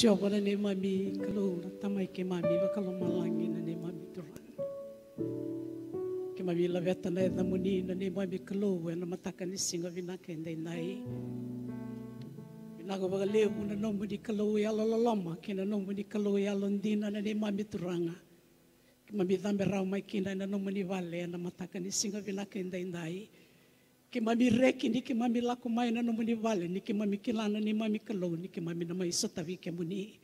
Jawa na ni mami kalau tamai ke mami wa kalau malangi na ni mami turan. Ke mami la veta na eda muni na ni mami kalau na mataka ni singa vina ke ndai nai. Vina ko na nomu ni kalau ya la lama ke na nomu ni kalau ya londina na ni mami turanga. Ke mami dambe rau mai kina na nomu ni vale na mataka ni singa vina ke ndai nai que mami reki ni mami laku maina no muni vale ni que mami kilana ni mami kelo ni que mami na mai sotavi ke muni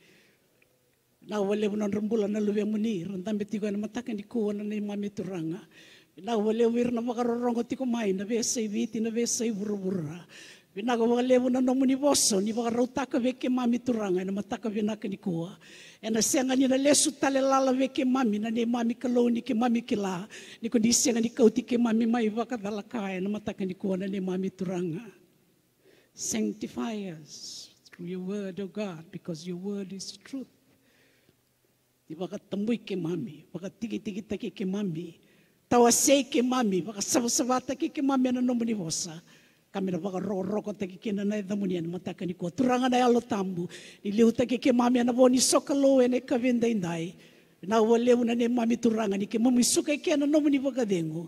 na wale bunan rembula na luwe muni rentambe tigo na mataka ni ni mami turanga na wale wir na makarorongo tiko maina be sei viti na burubura Vinaka wakalewa na nomu ni voso, ni wakarau veke mami turanga, na mataka vinaka ni kua. E na senga ni na lesu tale lala veke mami, na ne mami kaloni ke mami kila. Ni kundi senga ni kauti ke mami mai wakadalakaya, na mataka ni kua, na ne mami turanga. Sanctify us through your word, O oh God, because your word is truth. Di wakatambui ke mami, wakatigitigi take ke mami, tawasei ke mami, wakasavasavata ke ke mami, na nomu ni vosa. Wakasavasavata ke mami, Kami waka roko teki ke na nai damuni ana mataka ni ko turanga na alo tambu ni leu take ke mami ana boni sokalo ene kavenda indai na wale una ne mami turanga ni ke mami suka e ke na nomuni waka dengo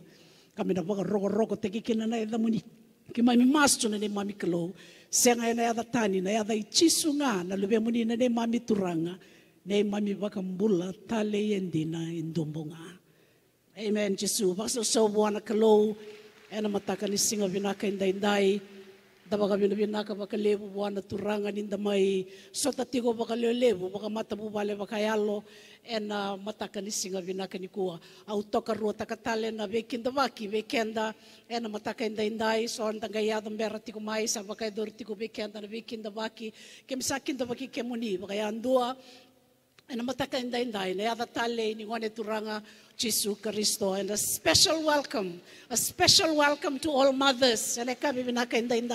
kamera waka roko roko take ke na nai damuni ke mami masto na ne mami kalo senga ena ada tani na ada ichisunga na lebe muni na ne mami turanga ne mami waka mbula tale yendina indombonga e Amen, Jesus. Pastor Sobo, anak kelo ena mataka ni singa vinaka inda indai daba bina vinaka baka lebu buana turangan ninda mai sota tigo baka leo lebu baka mata bu bale baka yalo ena mataka ni singa vinaka ni kua au toka rua takatale na vekinda vaki vekenda ena mataka inda indai so anda ga yada mbera tigo mai sa baka dor tigo vekenda na vekinda waki. kemsa kinda vaki kemuni baka yandua ena mataka inda indai na yada tale ni ngone turanga Jesus Christo. And a special welcome, a special welcome to all mothers. And I come in a kind of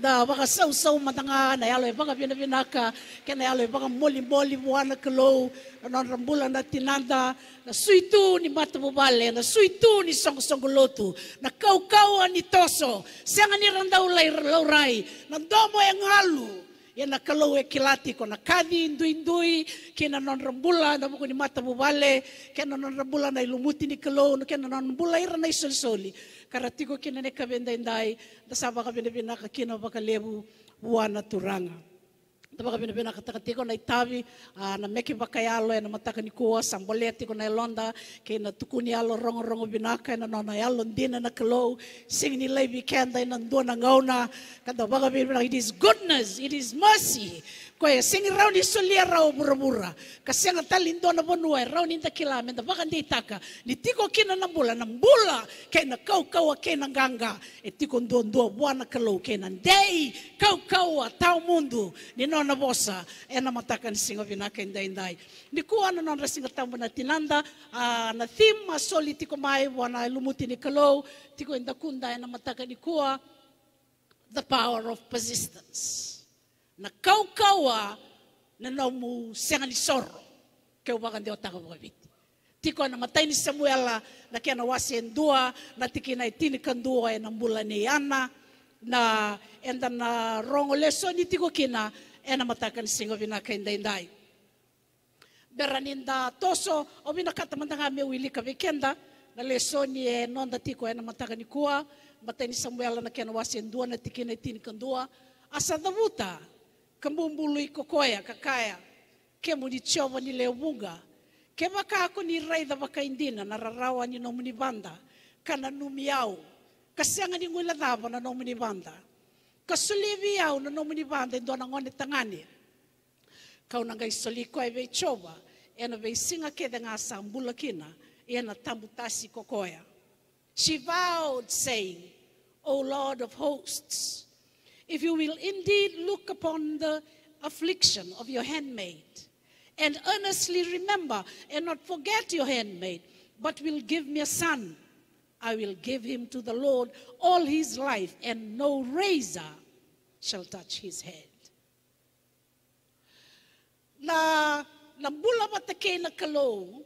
da baka sau sau matanga na yalo e baka vina vina ka ke na yalo e baka moli moli wana ka na rambula na tinanda na suitu ni matavuvale na suitu ni song songosongolotu na kau kau ni toso senga ni randau lai laurai na domo e halu. ena kalowe kilati kona kadi indui-indui kena non rembula na buku ni mata bubale kena non rembula na ilumuti ni kalo no kena non bula ira na isol-soli tigo kena ne kabenda indai da saba kabenda bina kena baka lebu buana turanga bina kataka tiko na itavi, na meki baka yalo, na mataka ni kuwa, tiko na ilonda, ke na tukuni yalo rongo rongo binaka, na nona yalo ndina na sing ni na ngauna, kata baka bina, it is goodness, it is mercy, Koi sing rau ni sulia rau mura Kasi ang talin doon na bunuay, rau ninda kilamin, da baka di taka. Ni tiko kina ng bula, ng bula, kay na kaukawa, kay na ganga. E tiko doon kalau buwan na kalaw, kau kau, day, mundo. Ni no na bosa, e na matakan singa vinaka inday inday. Ni kuha na non rasinga tamo na tinanda, na thim, masoli tiko mai, wana lumuti ni kalaw, tiko inda kunda, e na matakan ni kuwa, the power of persistence. na kaukawa na naumu senga ni soro ke ubakan deo taka Tiko na matay ni Samuel na kaya na wasi endua na tiki na itini kandua e na mbula ni ana na enda na rongo leso ni tiko kina e na matakan singo vina kaindai-indai. Beraninda toso o vina katamandanga me wilika vikenda na leso ni e nonda tiko e na matakan ni kua matay ni Samuel na kaya na wasi endua na tiki na itini kandua asa davuta. iko kokoya kakaya ke muni tiowa ni leubunga ke maka ako ni raida makaindina na rarawa ni nomuni banda kana numiau, au ka sianga ni ngula dava na nomuni banda ka sulivi na nomuni banda ndo na ngone tangani kau ngai soli koe vei tiowa ena singa ke mbula kina ena tambutasi kokoya She vowed, saying, O Lord of hosts, if you will indeed look upon the affliction of your handmaid and earnestly remember and not forget your handmaid, but will give me a son. I will give him to the Lord all his life, and no razor shall touch his head. Na nambula matake na kalo,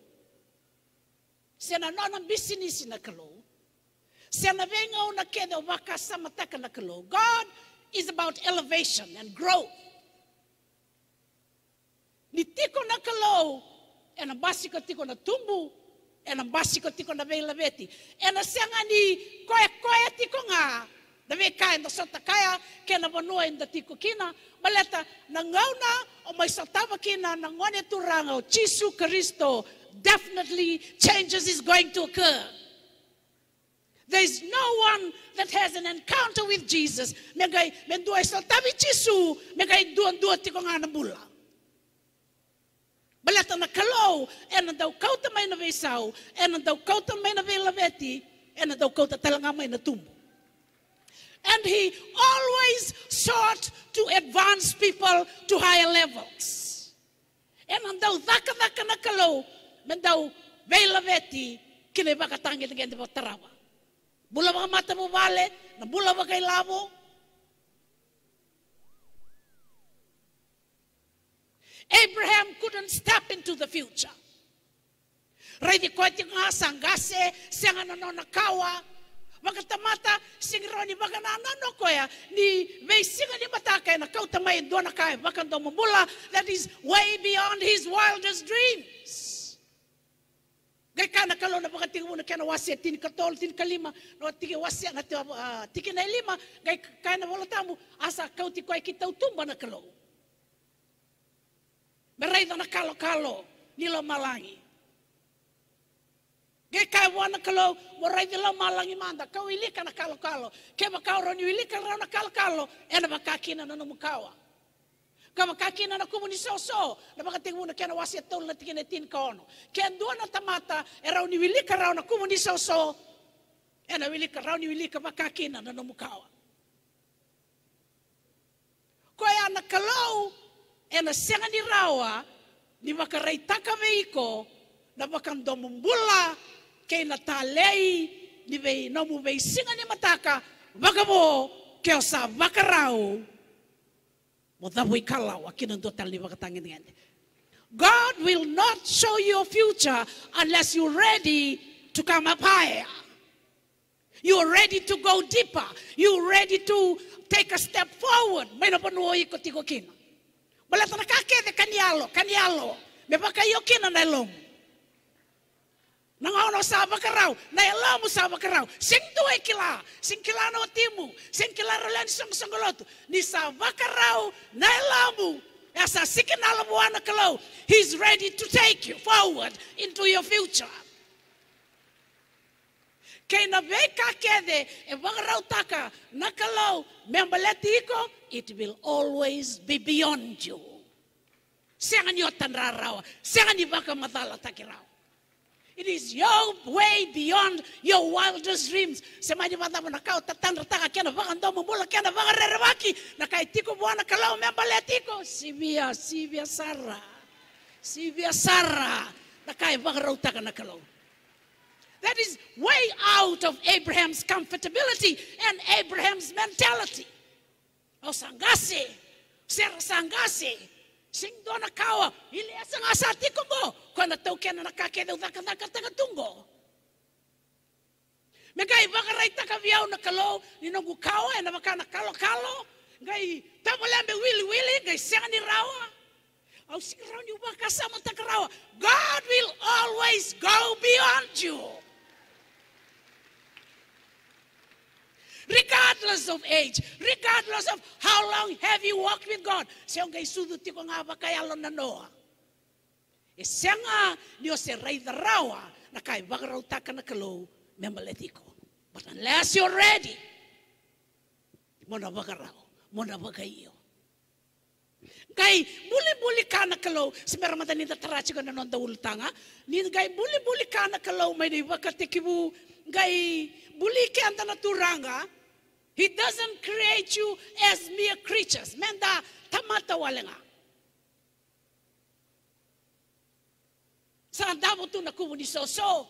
sena nona bisinisi na kalo, sena venga una kedo wakasa mataka na kalo. God is about elevation and growth. Ni tiko na kalau, e na basika tiko na tumbu, and a basiko tiko na vei leveti. E na senga ni koe koe tiko ngā, na vei kai na sota kaya, ke na vanua in da tiko kina, maleta na ngauna o mai satama kina na ngone turanga o Jesu Kristo definitely changes is going to occur. There is no one that has an encounter with Jesus. Megay mendua isaltabi chisu, megay duan dua tiko nga na bula. Balata na kalaw, ena daw kauta may na vesaw, ena daw kauta may na velaveti, ena daw kauta talaga may na tumbo. And he always sought to advance people to higher levels. Ena daw daka daka na kalaw, mendaw velaveti, kinebaka tangi na gende tarawa. Bulawa ka mata mo balik, na bulawa kay lamo. Abraham couldn't step into the future. Ready ko ti nga sanggase, siyang ano nakawa, makatamata singroni makanana no koya ni veisinga ni mataka na kauta mai dona kai bakando mula that is way beyond his wildest dreams Gai kana kalau na baka tiga na kena wasia tin kertol tin kalima no tiga wasia na tiki ah, na lima gai kana wala tamu asa kau ti koi kita utumba na kalau. Merai na kalo kalo nilo malangi. Gai kai wana kalau warai nilo malangi manda kau ilika na kalo kalo, Keba kau roni ilika na kalo kalo, ena baka kina na mukawa. Kama kakina na kumu ni soso, na mga tingu na kena wasi atol na tingin tin ka ono. Kaya doon na tamata, e raw ni wilika raw na kumu ni soso, e na wilika raw ni wilika makakina na namukawa. Kaya e nakalaw, e na senga ni rawa, ni makaraita kami iko, na makandomumbula, kay natalei, ni vei nomu vei singa ni mataka, wakamo, kaya sa wakarao, God will not show you a future unless you're ready to come up higher. You're ready to go deeper. You're ready to take a step forward. kanialo, kanialo. kina na long. Nangaw no sa bakaraw, na ilaw mo sa bakaraw. Sing tuwe kila, sing kila no timu, sing kila rolan sung sungulot. Ni sa bakaraw, na ilaw mo. Asa sikin alamuana kalaw. He's ready to take you forward into your future. Kay na beka kede, e taka, na kalaw, membaleti iko, it will always be beyond you. Siangan yo rarawa, siangan ibaka matala takirawa. It is your way beyond your wildest dreams. Semaji vanda munakao tatandra taka kena vanga ndomo mula kena vanga rerewaki. Nakaitiko buana kalau membaletiko. Sivia, sivia sara. Sivia sara. Nakai vanga rautaka nakalau. That is way out of Abraham's comfortability and Abraham's mentality. Osangase. Oh, Sera sangase. sing 行動の顔をイリアさんがさっていくもこの東京の中けどなかなかたがとんご Nagay bakaray takabiyaw na kalo, ninugukaw, ay nabaka na kalo-kalo, gai ta be wili-wili, gai siya ni rawa. Aw, siguraw niyo ba kasama takarawa? God will always go beyond you. regardless of age, regardless of how long have you walked with God. Siyang kay sudut ti ko nga ba na Noah. E siya nga niyo si Ray Darawa na kay bagaraw ta ka na kalaw ko. But unless you're ready, mo na bagaraw, mo na bagayo. Gay buli-buli ka na kalaw, si meramatan ni tatarachi ko na nonda ultanga, ni kay buli-buli ka na kalaw, may di Gay buli ke na naturanga, he doesn't create you as mere creatures. Menda tamata walenga. Sa andamo tu na kumuni so so.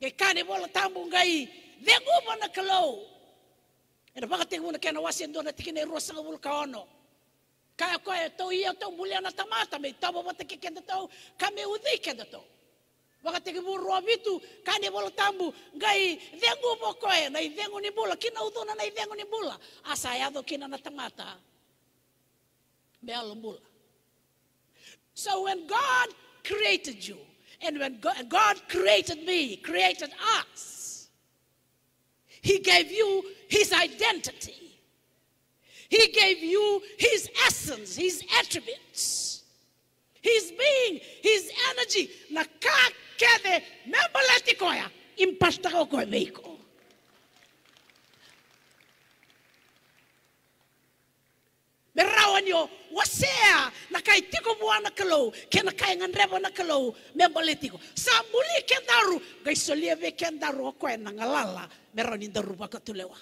Ke kane bola tambu ngai. Dengu mana kalau. Ena baka tengu na kena wasi ndona tikine ruasa ngul ka Kaya koe tau ia tau mulia na tamata me tau bata ke kenda tau. Kame udhi kenda tau tambu mokoe na ni bula kina na ni bula kina na bula so when god created you and when god, god created me created us he gave you his identity he gave you his essence his attributes his being his energy na kaka kiedy ko impastarokoi viikkoa. Me rawani o wasea na kai tiko na kalou ke na kai ngan rewa na kalou me boletiko sa muli ke daru gai solia ve ke daru ko na ngalala me rawa ni daru ka tulewa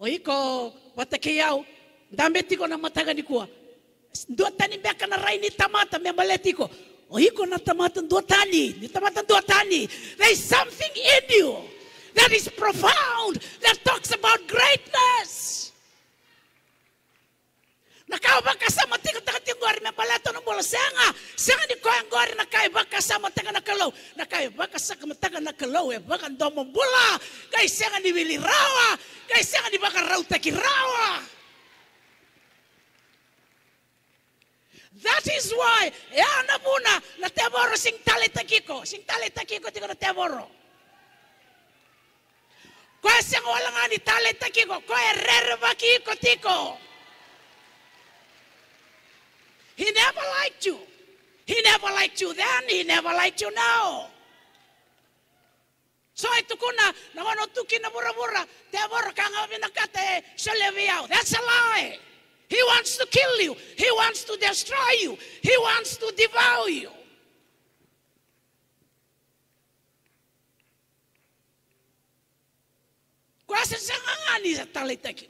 oiko wata ke dame dambe tiko na matagani kuwa, dua tani beka na rai ni tamata me maletiko. O hiko na tamata dua tani, ni tamata dua tani. There is something in you that is profound, that talks about greatness. kau baka sama tika taka tika gori me palato na bola senga. Senga ni koyang gori kai baka sama taka Na kai baka sama taka kalau. e baka ndomo bola. Kai senga ni wili rawa. Kai senga ni baka rau taki rawa. That is why, e ana muna, na te sing talita kiko, Sing talita kiko tiko na te boro. Ko e sing wala nga ni talitaki kiko ko e rerebaki tiko. He never liked you. He never liked you then, he never liked you now. So itu kuna, na wano tuki na bura bura, te boro kanga wabinakate, shalevi out. That's a lie. He wants to kill you. He wants to destroy you. He wants to devour you. Quase zanganisa talitaki.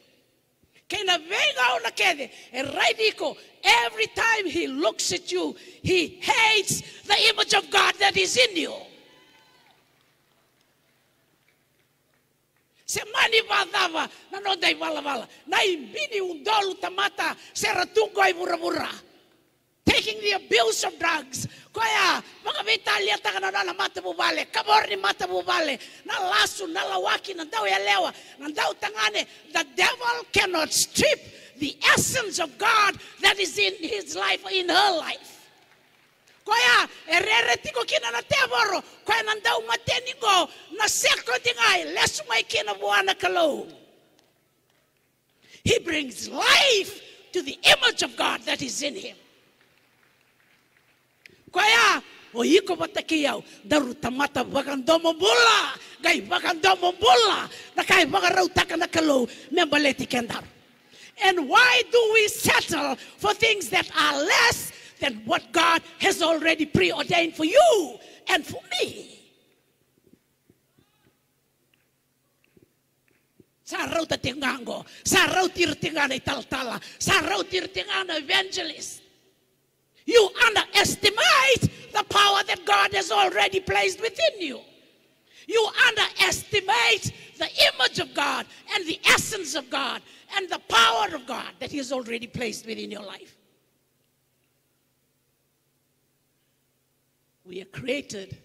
Kena venga una kede. And Raidiko, every time he looks at you, he hates the image of God that is in you. se manivadava nanao daivalabala na imbini undolu tamata seratungoi burabura taking the abuse of drugs koya makavitalia takanana na mata bubale kabor mata bubale na lasu na lawaki na dau na dau tangane the devil cannot strip the essence of god that is in his life in her life koya erere tiko kina na teboro koya go na lesu mai kina buana kalo he brings life to the image of God that is in him koya o iko bata ki daru tamata bakandomo bula gai bakandomo bula na kai bakarau takana kalo membaleti kendaru and why do we settle for things that are less than what God has already preordained for you and for me. Sa raw tingango, sa raw tirtingan taltala, evangelist. You underestimate the power that God has already placed within you. You underestimate the image of God and the essence of God and the power of God that He has already placed within your life. We are created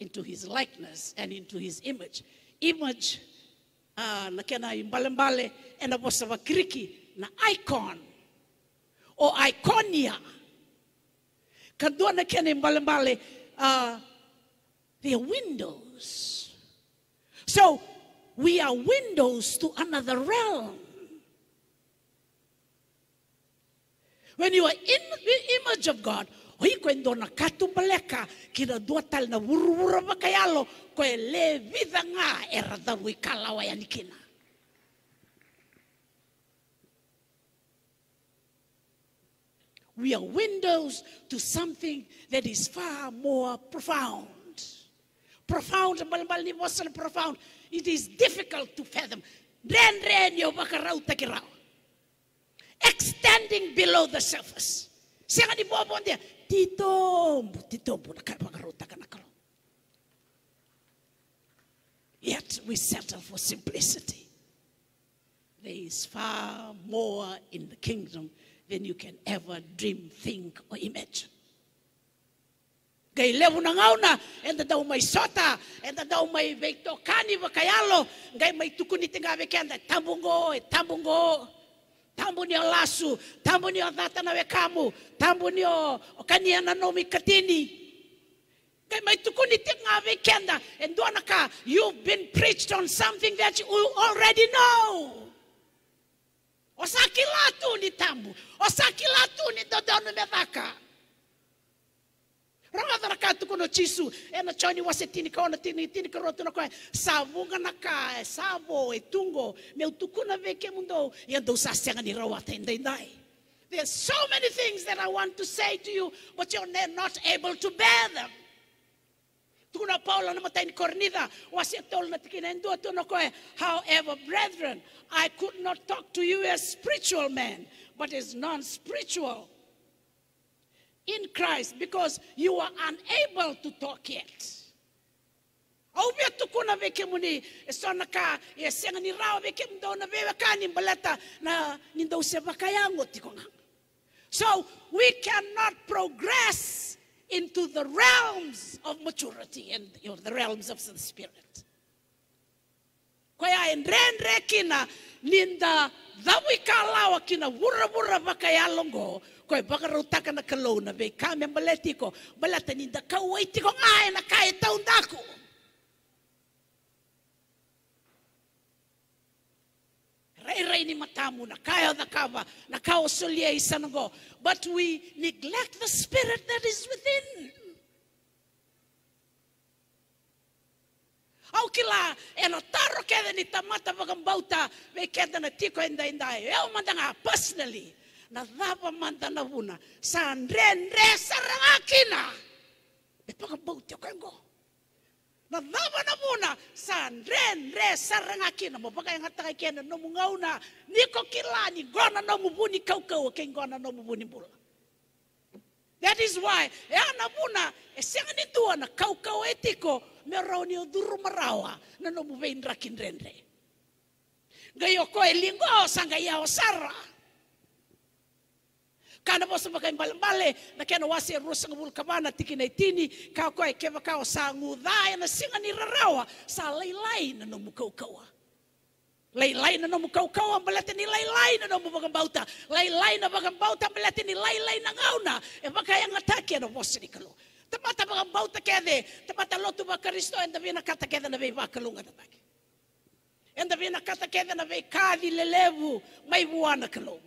into his likeness and into his image. Image ah, na kena imbalimbali and sa kriki na icon or iconia kadua na kena imbalimbali ah, they are windows. So we are windows to another realm. When you are in the image of God, dona katu ki na na le We are windows to something that is far more profound. Profound, balbal was profound. It is difficult to fathom. Ren ren yo bakarau takirau. Extending below the surface. Siya di buwan dia, Titombo, titombo, Yet we settle for simplicity. There is far more in the kingdom than you can ever dream, think, or imagine. Kay levo na ngauna, enda daw may sota, enda daw may veitokani vakayalo, kay may tukuniti nga vikenda, tambungo, eh, tambungo. tambunio lasu, tambunio we kamu, tambunio kaniana nomi katini. Kay may tukuni tik nga weekenda and doon ka, you've been preached on something that you already know. Osakilatu ni tambu, osakilatu ni dodono medaka. e e e There are so many things that I want to say to you, but you're not able to bear them. Tuna Paula na matain cornida, wasia na tuna koe. However, brethren, I could not talk to you as spiritual men, but as non-spiritual in Christ because you are unable to talk yet. tukuna ni na na So we cannot progress into the realms of maturity and you know, the realms of the spirit kwa ya endrendre kina ninda dhawi kalawa kina wura wura vaka ya longo koe bakarau taka na kalona vei kame maleti ko balata ninda kauai na kaya tau ndaku rai rai ni matamu na kaya o kava na kai o isanago but we neglect the spirit that is within Au kila la, e no taro kede ni tamata wakambauta, me kede na tiko enda enda e. Eo mandanga personally, na dhapa mandana wuna, sa ndre ndre sarangakina. E pakambauta kwengo. Na dhapa na wuna, sa ndre ndre sarangakina. Mo baka e ngata kai e kene no mungauna, niko kila ni gona no mubuni kaukau, ke ngona no mubuni bula. That is why, e ana e senga ni tua na kaukau etiko, meroni oduru marawa nano mubendra kindrendre gayoko elingo sanga yao sara kana baka bakai mbale na kena wasi rusa ngabul kabana na itini kau koe keva kau sa ngudaya na singa ni rarawa sa lailai na no Lai lai na no mukaukawa mbalete ni lai na no Lai lai na bagambauta mbalete ni lai na ngauna e yang angataki na bosa di kalau Tapata baka bau ta kede, tapata lotu ba Kristo enda vina kata kede na vei vakalunga ta taki. Enda vina kata kede na vei kadi lelevu mai buana kalou.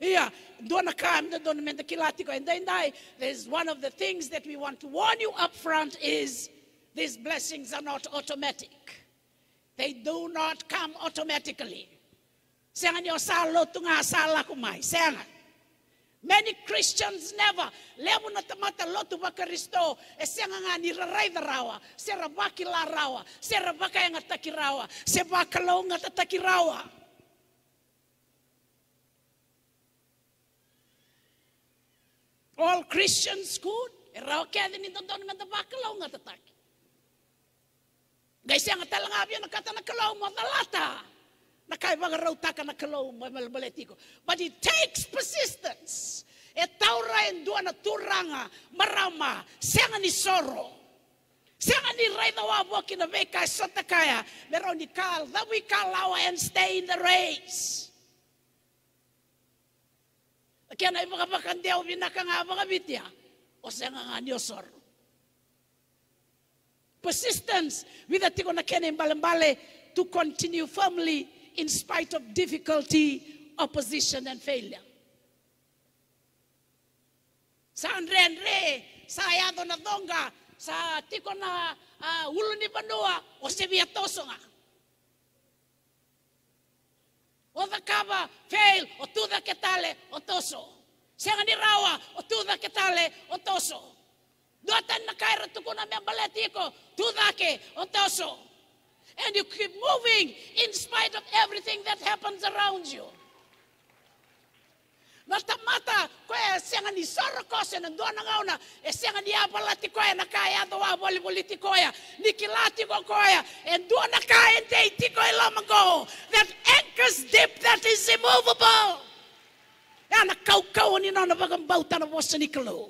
Ia, dona kam, dona menda kilatiko, and then I, there's one of the things that we want to warn you up front is these blessings are not automatic. They do not come automatically. Senga nyo sa lotu nga sala Many Christians never. Lemu na tamata lotu baka risto. E senga nga ni raraida rawa. Se rabaki la rawa. Se rabaka yang e ataki rawa. Se baka launga tataki rawa. All Christians good. E rawa kaya din ito doon nga baka launga tataki. Guys, yang talaga abyan na kata na kalaw mo talata. Nakaibagarautaka na kalaw maletiko. But it takes persistence. E endua na turanga, marama, senga ni soro. Senga ni raida wabo kina veka sota kaya. Meron ni kal, that we kal lawa and stay in the race. Kaya na ibagabakan diya, ubinaka nga abagabitya. O senga nga ni soro. Persistence, with a tiko na kene mbalimbali, to continue firmly in spite of difficulty, opposition, and failure. Sa Andre Andre, sa Ayado na Donga, sa Tiko na uh, Ulo ni Banua, o si Viatoso nga. O Dakaba, fail, o Tuda Ketale, o Toso. Siya ni Rawa, o Tuda Ketale, o Toso. Duatan na kaira tukunan mi ang balati ko, Tuda ke, o Toso and you keep moving in spite of everything that happens around you. Matamata ko e senga ni sarako se na dona ngauna e senga ni abalati ko e na kaya do aboli boliti ko ya ni kilati ko ko ya e dona kaya te iti ko e lamago that anchors deep that is immovable. Ana kau kau ni na na bagam bauta na wasa ni kalu.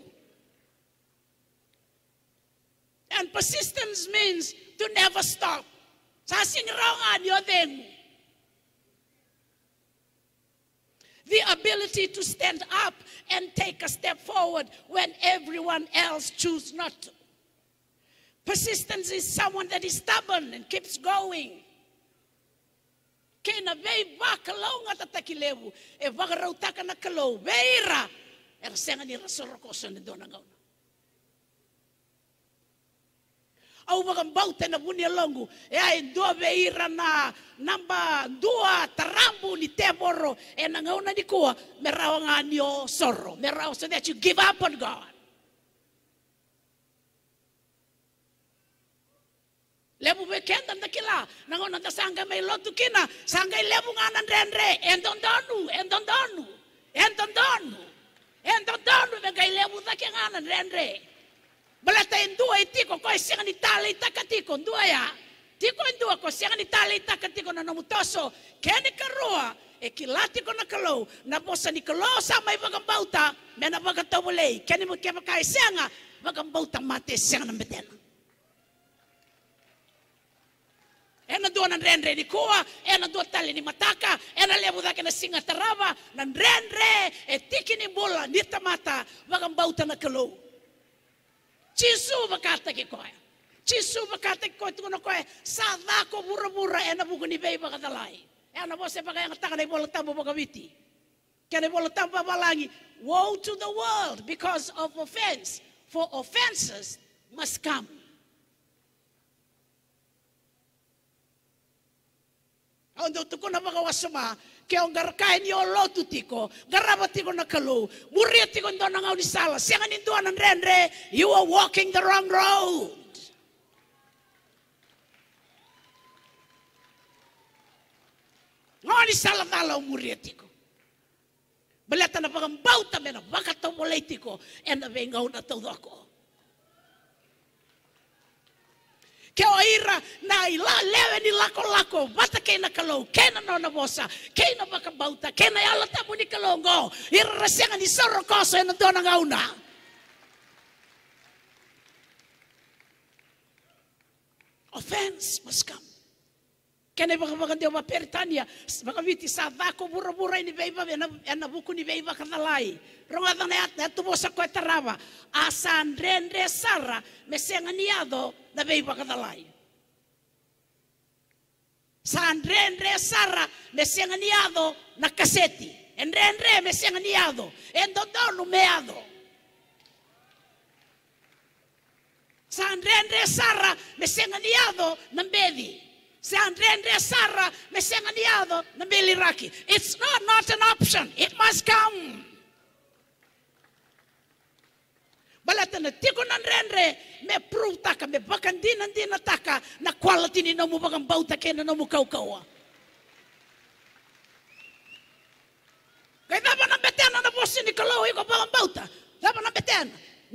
And persistence means to never stop. The ability to stand up and take a step forward when everyone else chooses not to. Persistence is someone that is stubborn and keeps going. Kena vei vakalou ngata takilevu, e vakarau taka na kalou, veira, er senga ni rasoroko sone au baka na buni ya longu e ndua veira na namba dua tarambu ni teboro e na ngauna ni kua merao ngani o sorro merao so that you give up on God Lebu bekenda ndakila nango nanda sanga mai lotu kina sanga lebu ngana ndendre endondonu endondonu endondonu endondonu begai lebu ndakengana ndendre Balatain dua itiko ko eh, siang ni tali takatiko dua ya. Ah. Tiko dua ko siang ni tali takatiko na namutoso. Kani karoa e kilati ko na kalo na posa ni kalo sa may bauta me na bagatawulay. Kani mo kaya kai sianga bagambauta mate siang eh, na E na dua nan renre ni e na dua tali ni mataka, na lebu dake na singa tarava, nan renre, e tiki ni bola, ni tamata, wagang bauta na kalou. Chisu bakata ki koe. Chisu bakata ki koe tukuna koe. Sa dako mura-mura e na buku ni bei bakatalai. E ana bose baka yang taka nei bola tambo bakawiti. Kia nei bola tambo balangi. Woe to the world because of offense. For offenses must come. Untuk tukuna bakawasuma. Tukuna keo gar yo lotu tiko garaba tiko na kalu muria tiko ndo na ngauni sala siangan indo anan rendre you are walking the wrong road ngauni sala tala muria tiko Balata na pagambau tamen na bakato molay tiko and avay ngaw na tawdako. ke o ira na ila lewe ni lako lako wata ke na kalau ke na nona bosa ke na baka bauta ke na ala tamu ni kalau ngo ira rasenga ni soro koso e na dona ngauna offense must come kena vakavakadev maperitania vakaviti savako vuravura ini veiva ena vuku ni ronga veiva kavalai rongavana yatuvosa koetarava asandrendre sara mesenganiado na veiva kavalai sandrendre sara mesenganiado na kaseti endrendre mesenganiado endodolu meado sandrendre sara mesenganiado na mbedi Siandende Sara mesenganiado na mbili raki. It's not, not an option. It must come. balata na tiko nan renre me prove taka me bakan din nan din taka na quality ni nomu bakan bauta take na nomu kau Kaya dapat na betena na bosi ni kalau iko bakan bauta.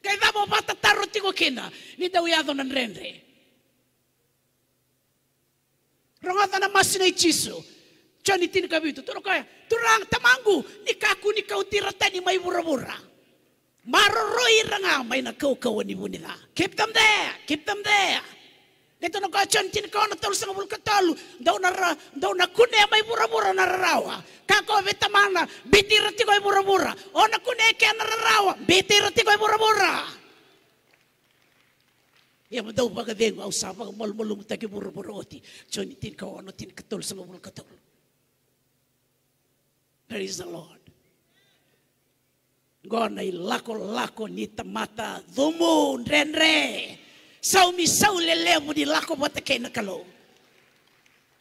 Kay vamo bata taro tiko kina. Ni te uyado nan renre. Rongata na masina ichisu. Chani ni kabitu. Turo kaya. Turang tamangu. Ni kaku ni kautira tani may mura-mura. Maroroi ranga may nakaukawan ni bunila. Keep them there. Keep them there. Dito na kachan tin ka na tol sang bul katal. Daw na ra, daw na kunya may na rawa. Kako betamana, bitira ti koy mura bura. O na kunya ke na rawa, bitira ti koy mura bura. Ya mo daw baga dego au sapa malmulung taki mura-mura oti. Chon tin ka ono tin katol sang bul katal. Praise the Lord. Gona ilako lako ni tamata ren ren. Sau mi sau lelemu di lako bata kena kalau.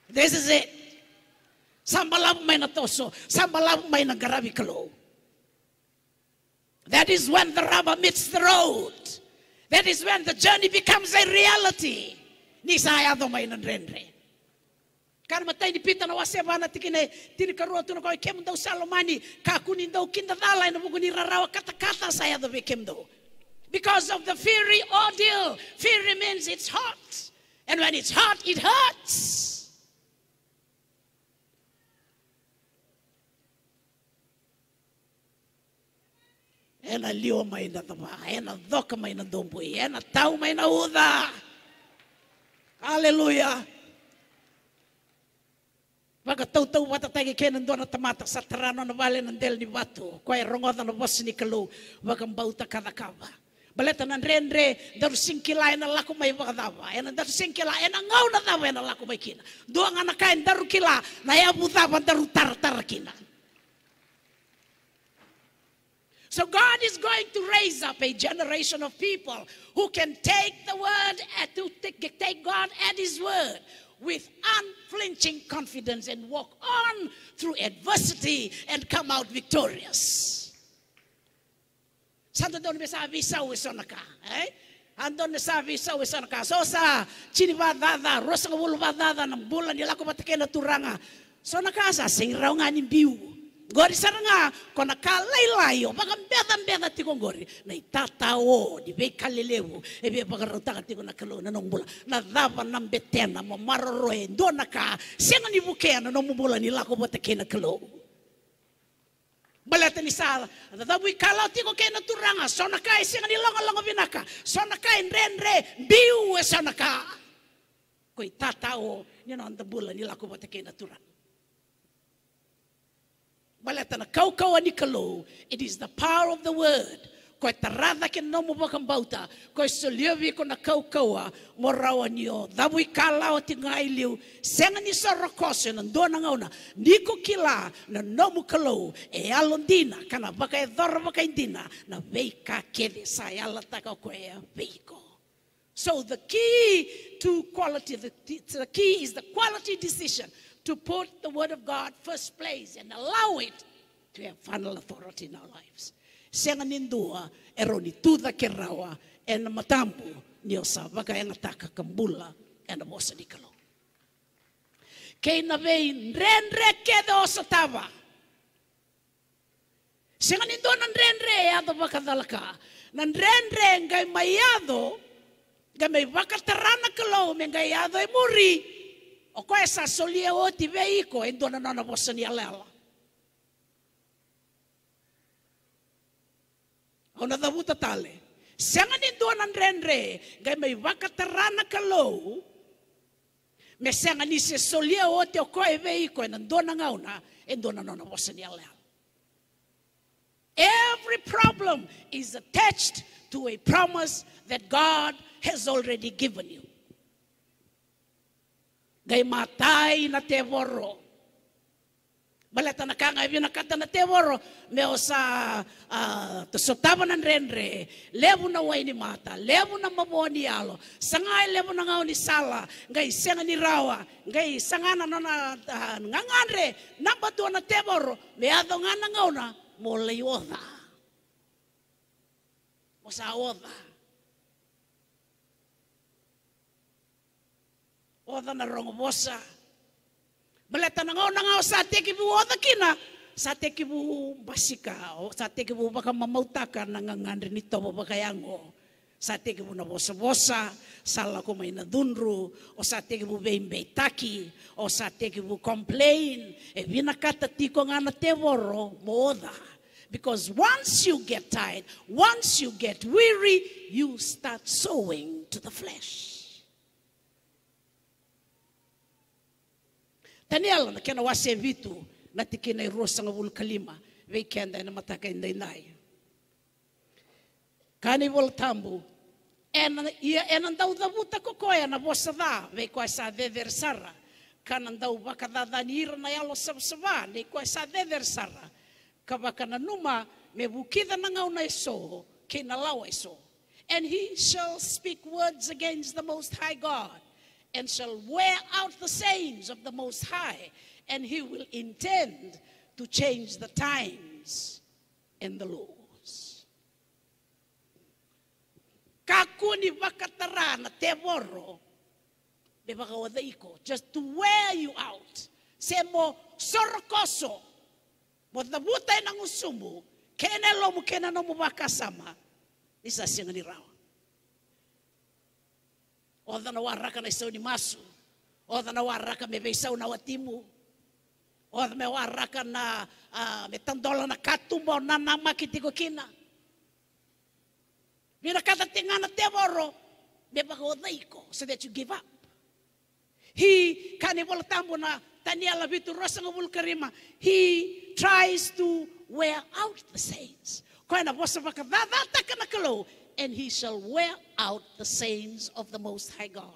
This is it. Sambalam may natoso. Sambalam may nagarabi kalau. That is when the rubber meets the road. That is when the journey becomes a reality. Ni saya do may nanrenre. Kar matai di pita na wase bana tikine tiri karotu na koi kem dau salomani kakuni dau kinda dalai na buguni rarawa kata kata saya do be because of the fiery ordeal. Fiery means it's hot. And when it's hot, it hurts. Ena liwa mai na tama, ena doka mai na dompui, ena tau mai na uda. Hallelujah. tau tau wata tagi kenan dona tamata sa terano na wale ng del ni watu. Kwa rongoda na bos ni kalu, waka mbauta kada Hallelujah baleta nan ren re dar singkila ena laku mai bagadawa ena dar singkila ena ngau na dawa ena laku mai kina dua ngana kain daru kila na ya butawa daru tar tar kina So God is going to raise up a generation of people who can take the word and to take God at his word with unflinching confidence and walk on through adversity and come out victorious. santo don bisa bisa wisonaka eh andon sa visa wisan ka so sa chini vadada rosa wulu vadada na bulan nila ko turanga so nakasa sing raw nga ni biu gori saranga kona kalailayo baka mbeda beda tiko gori e na itatao di be kalelewu e be baka rutanga tiko na kalo na nongbula na dava na mbetena mo maroroe ndona ka singa ni bukena no mbula nila ko kalo balata ni sala tatawi kalau tiko ke na turanga sona kai singa ni longa longa vinaka sona kai renre biu e sona ka koi tatao ni non da bula ni laku bata ke na turanga balata na kau kau ni kalau, it is the power of the word tarada ke nomu wakambauta, ko na kaukaua, dhabu i ngai liu, senga ni na ndona ngauna, niko na nomu kalou, e alondina, kana e dhora indina, na kede sa e veiko. So the key to quality, the, the key is the quality decision to put the word of God first place and allow it to have final authority in our lives. senga nindua eroni tuda kerawa, rawa e na matampu ni o sa waka e kambula e na mosa kalo. Kei na vei nrenre ke da o Senga nindua na nrenre e ado dalaka. Na nrenre ngai mai ngai mai waka tarana kalo me ngai ado e O e sa solia o ti vei iko e ndona ona dawuta tale senga ni duan an renre gai mai vakatarana kalou me senga ni se solia o te okoe vei koe nan duan ngauna e duan anona wasani aleal. Every problem is attached to a promise that God has already given you. Gai matai na te voro. balata na kanga ibyo nakata na teworo meo sa uh, ah, tusutaba ng renre levo na way ni mata levo na mabuo ni alo sangay levo na ngao ni sala ngay senga ni rawa ngay sangana no na uh, ah, nganganre nabatu na teworo meado nga na ngao na molay oda mosa oda oda na rongobosa Balata nangaw nangaw sa ate kibu da kina. Sa ki kibu basika o sa ate kibu baka mamautaka nangangandri nito tobo bakayango. Sa ki kibu na bosa-bosa, sala ko may dunru, o sa ate kibu bein beitaki o sa ki kibu complain. E binakata tiko nga na teworo mo oda. Because once you get tired, once you get weary, you start sowing to the flesh. Daniel na kena wase vitu na tikina irosa nga wul kalima vei na mataka indai inai. Kani wol tambu ena ia ena ndau da buta kokoya na bosa da vei kwa sa dever sara kana ndau baka da danira na yalo sabsaba nei kwa sa dever sara kabaka na numa me bukida na ngau na iso kina lawa iso and he shall speak words against the most high God and shall wear out the sayings of the Most High, and he will intend to change the times and the laws. Kakuni wakatarana te moro, be iko, just to wear you out. Say mo sorokoso, mo the buta ng usumu, kene lomu kena no mubakasama, isa singa ni rawa. Oda na waraka na isaw ni Masu. Oda na waraka me beisau na watimu. Oda me waraka na uh, me tandola na katumba na nama kitiko kina. Mina kata tingana te moro. Me bagoda iko so that you give up. He kanibol tambo na taniala vitu rosa ngabul karima. He tries to wear out the saints. Koena bosa vakadada takana kalau and he shall wear out the saints of the Most High God.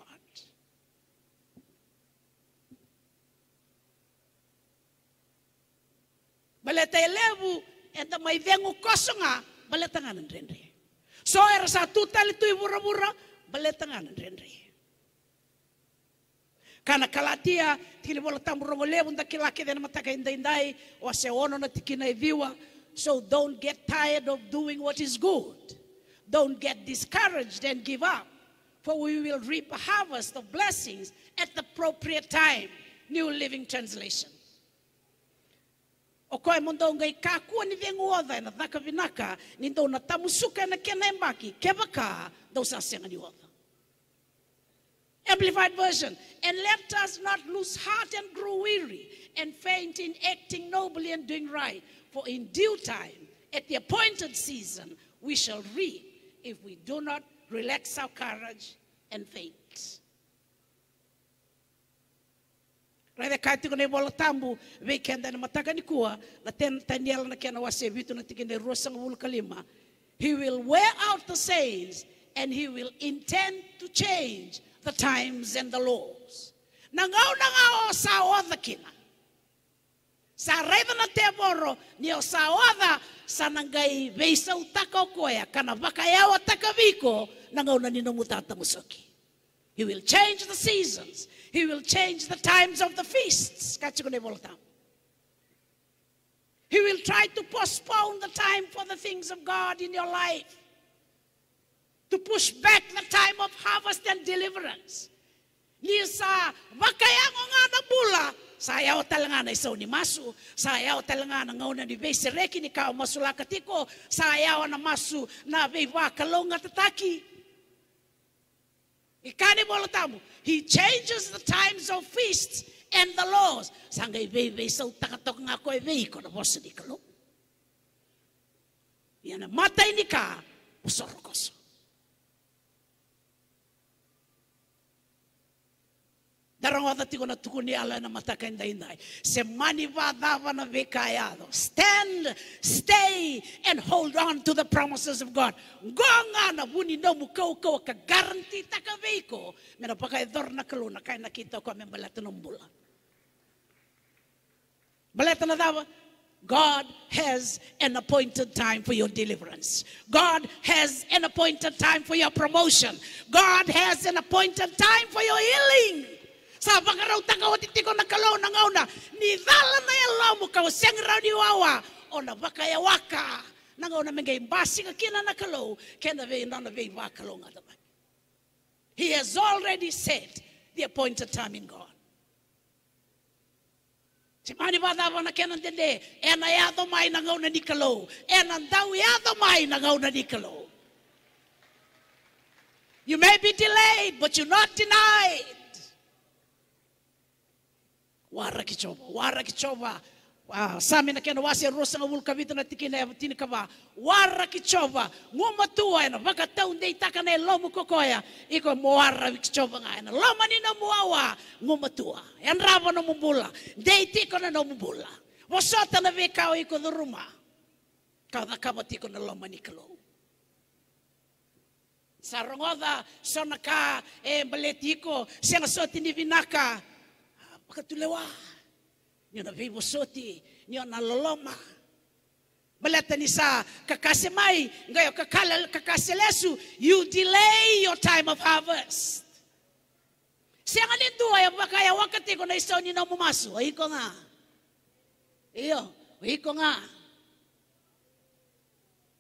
Balatay lebu, eta may vengo kosonga, balatanganan renre. So era sa tutal ito mura-mura, balatanganan renre. Kana kalatia, tili wala tamuro lebu, dakilaki din mataka inday-inday, o ono na tikina viwa, so don't get tired of doing what is good. Don't get discouraged and give up, for we will reap a harvest of blessings at the appropriate time. New Living Translation. O koe mondo ngai kākua ni vengu na dhaka vinaka, ni ndau na tamusuka na kena embaki, kevaka, thou sasenga ni Amplified version. And let us not lose heart and grow weary and faint in acting nobly and doing right. For in due time, at the appointed season, we shall reap if we do not relax our courage and faith. Raida kati ne bola tambu ve kenda ne mataka ni kua la ten taniela na kena wase vitu na tikende rosang wul He will wear out the saints and he will intend to change the times and the laws. Nangao nangao sa o Sa raivana te moro, ni o sa oada, sa nangai veisau taka o koea, kana wakaeawa taka viko, nangauna ni no mutata musoki. He will change the seasons. He will change the times of the feasts. Kachikone voltam. He will try to postpone the time for the things of God in your life. To push back the time of harvest and deliverance. Nisa, wakayang o nga na bula, Saya o talangana isaw ni masu. Saya o talangana ngaw na bibay reki ni kau masula katiko. Saya o na masu na bibwa kalonga tataki. Ikani bolo tamu. He changes the times of feasts and the laws. Sangay bibay sa utakatok nga ko iko, ko na bosa di kalong. Yan mata ini ni ka, usorokos. Darangota tigona tukuni ala na mataka indaindai. Se mani vadava na vikayado. Stand, stay, and hold on to the promises of God. Gonga na buni no mukau kau ka garanti taka veiko. Mena pakai dor na kalu na kai na kita ko me balata numbula. Balata na dava. God has an appointed time for your deliverance. God has an appointed time for your promotion. God has an appointed time for your healing sa pakaraw takaw titiko na nakalaw na na ni dala na yalaw mo kaw siyang radiwawa o na bakaya waka na na mengay basing na nakalaw kena vey nana vey wakalaw nga dabay He has already set the appointed time in God. si mani Timani badaba na kenan dende, na yado mai na ngau na nikalo, na dau yado mai na ngau na nikalo. You may be delayed, but you're not denied. wara kichoba wara kichoba ah, sami nakena wasi ya rosanga wul kavita na tikina ya tini kava wara kichova ngoma tua ena vaka tau ndei taka na lomu kokoya iko ki kichova nga ena lomani ya na muawa ngoma tua en rava no mubula ndei tiko na no mubula wasota na ve kau iko do ruma kau da tiko na loma nikalo sarongoda sonaka e mbaletiko senga soti ni vinaka makatulewa. Nyo na vivusoti, nyo na loloma. Malata ni sa kakasimay, ngayon kakala, kakasilesu, you delay your time of harvest. Siya nga nindu ay makaya wakati ko na isaw ni na mumaso. Ay nga. Iyo, ay ko nga.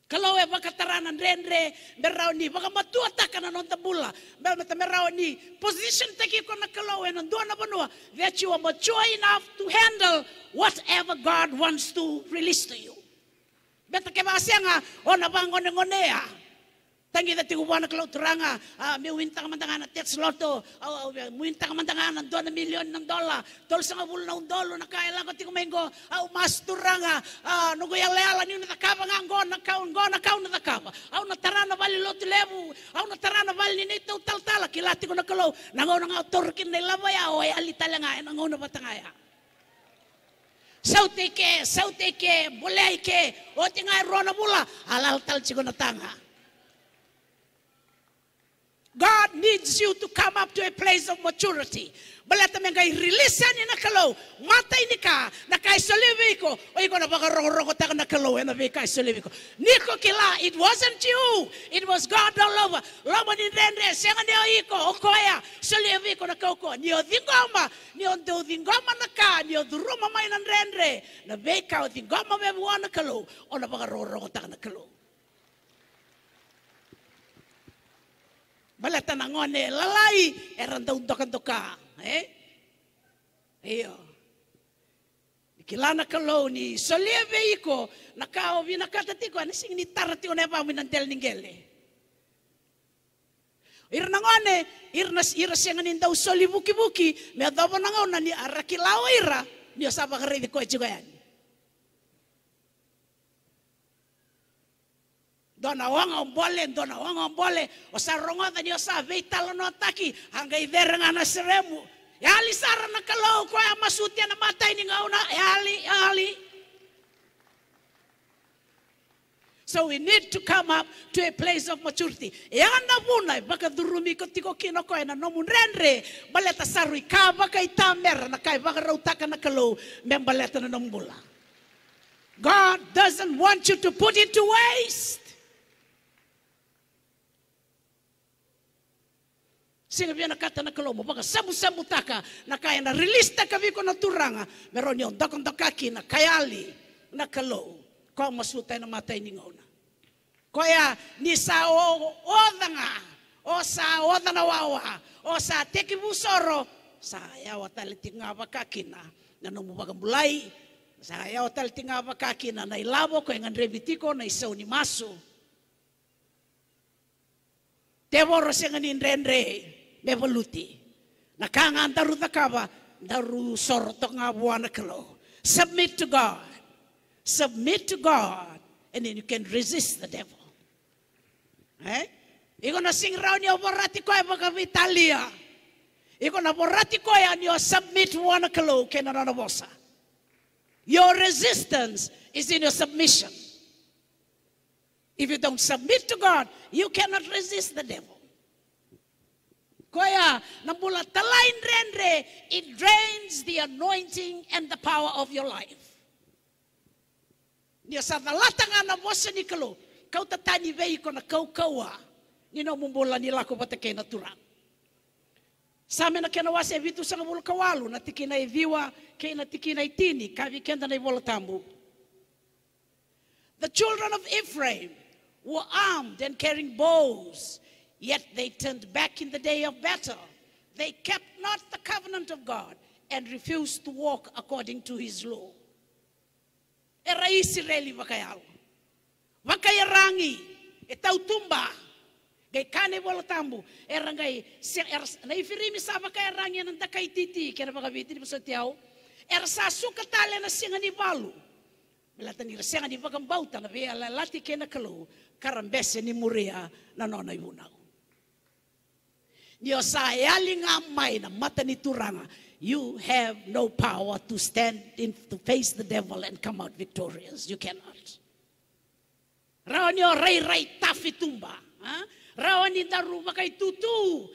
Kalau e baka taranan rendre berau ni baka matua takana non tabula bel merau ni position take kona kalau e dua dona banua that you are mature enough to handle whatever God wants to release to you. Beta ke ah. oh, basenga ona bangone ngonea. Ah. Tangi dati uwana kalaw turanga, uh, ah, may winta ka mantangan na tex loto, uh, ah, uh, ah, winta ka mantanga na doon na milyon ng dola, tol sa nga bulo na undolo, nakailang ko ti kumengo, uh, mas ranga, uh, yang leala niyo takapa nga na ngo, nakaw, ngo, nakaw na Aw au na bali loto lebu, aw tara na bali tal tala. kilati ko na kalaw, nangaw na nga turkin na ya, o ay alitala nga, nangaw na batangaya. ya. sauteke, sauteke, ke, ke, o tingay rona bula, alal tal chigo na tanga. God needs you to come up to a place of maturity. Balata may ngay release ni nakalaw, mata ni ka, na kay sulibi ko, o ikaw na baka rogo-rogo tayo nakalaw, na may kay sulibi ko. Niko kila, it wasn't you, it was God all over. Lama ni rendre, siya niyo iko, okoya, sulibi ko na kauko, niyo dingoma, niyo do dingoma na ka, ni niyo duruma may nan rendre, na may ka, dingoma may buwan nakalaw, o na baka rogo-rogo tayo nakalaw. balata na ngone lalai eran eh, daun tokan toka eh iyo kilana kaloni solia veiko nakao vi nakata tiko ani sing ni tarati one pa minan tel ningele ir na ngone ir nas ira sing dau soli buki buki me adabo na ngona ni arakilao ira ya ni osaba kare ko jigoyan dona wanga mbole dona wanga mbole o sa rongoda ni o sa veitala no ataki hanga i derenga na seremu yali ali sara na kalau ko a masutia na matai ni ngauna e ali So we need to come up to a place of maturity. Yana muna baka durumi ko tiko kino ko na no munrenre baleta sarui ka baka itamer na kai baka rautaka na kalau mem baleta na nombula. God doesn't want you to put it to waste. Sila biya nakata na kalomo. Baga sabu-sabu taka na kaya na release taka viko na turanga. Meron yung dakong dakaki na kayali na kalo. Kwa masutay na matay ni ngona. Kaya ni sa o oda nga. O sa oda na wawa. O sa teki busoro. Sa ayaw talitig nga bakakina. Na numubagang bulay. Sa ayaw talitig nga bakakina. Na ilabo ko yung andrebitiko na isaw ni maso. Teworo siya nga ni Nrenre. bebaluti. Nakanga daru dakaba, daru sorto nga kalo. Submit to God. Submit to God. And then you can resist the devil. Eh? gonna sing round your borati ko ay magavitalia. gonna borati and you niyo submit one kalo kena na Your resistance is in your submission. If you don't submit to God, you cannot resist the devil. Koya, namula talain renre, it drains the anointing and the power of your life. Nia sa talatanga na mosa ni kalo, kau tatani vei na kau kaua, na mumbola ni lako pata na turang. Same na kena wase vitu sa mula kawalu, na tiki na e viwa, na tiki na tini, kavi kenda na iwola tambu. The children of Ephraim were armed and carrying bows, Yet they turned back in the day of battle. They kept not the covenant of God and refused to walk according to his law. E raisi reli wakayalo. Wakayarangi. E tautumba. Gay kane wala tambu. E rangay. Na ifirimi sa wakayarangi ng takaititi. Kaya wakabiti mo sa tiyaw. E rasasuka tala na singa ni balu. Malata ni rasenga ni wakambauta na vea lalati kena kalu. Karambese ni muria na nona yunaw. Yo saya nga mai na mata ni turanga. You have no power to stand in to face the devil and come out victorious. You cannot. Rawan yo rai rai tafitumba. Rawan inda daruma kai tutu.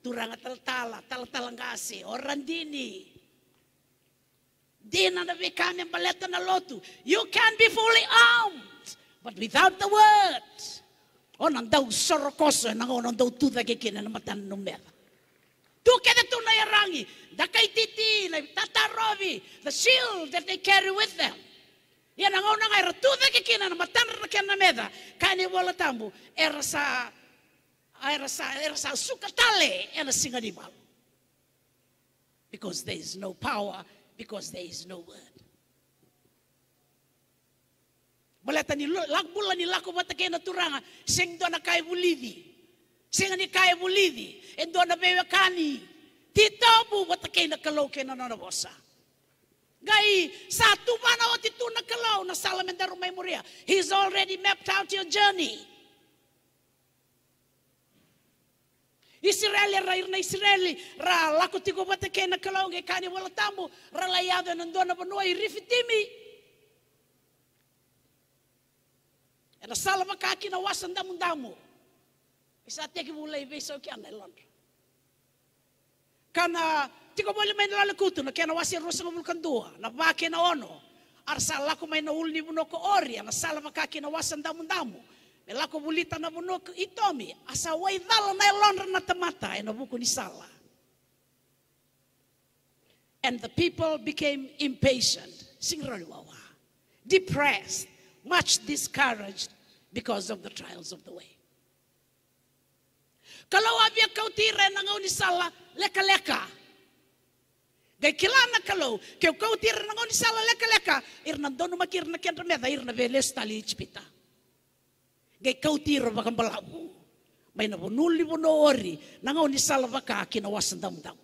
Turanga taltala, taltala ngasi, dini. Dina na vikane baleta na lotu. You can be fully armed, but without the word. onan oh, dau sorokose nang onan oh, dau tuta ke kina na matan no mera. Tu keda tu na yarangi, da kaititi, na tatarovi, the shield that they carry with them. Ia oh, nang onan ai ratuta ke kina na matan na kena meda, kani wala tambu, era sa era sa era sa sukatale ena singanimal. Because there is no power, because there is no word. Balata ni lagbula ni lako batake kena turanga sing dona na kai bulidi. seng ni kai bulidi. e do na bewe kani. bu bata kena kalau kena nona bosa. Gai satu mana o titu na kalau na enda rumai muria. He's already mapped out your journey. Israeli ra irna Israeli ra lakuti tigo batake na kalau ngai kani wala tambu ra layado na dona na banua irifitimi. Ena salva cá aqui na wasa andamu andamu. Isa te ki mulai vesa o ki ana e Londra. Kana tiko mole mai nala kutu na kena wasi e rosa ngomul kandua na ba kena ono. Arsa lako mai uli ulni bunoko ori Ena salva cá aqui na wasa andamu andamu. Me lako bulita na bunoko itomi asa wai dala na e Londra na tamata ena buku ni sala. And the people became impatient, singroliwawa, depressed, much discouraged because of the trials of the way. Kalau abia kau tira na ngau ni leka leka. Gai kilana kalaw, keu kau tira na ngau ni leka leka, ir na dono makir na kendra meda, ir na veles tali ichpita. Gai kau tira bakan balabu. May na bunuli buno ori, na ngau ni sala baka kinawasan damdam.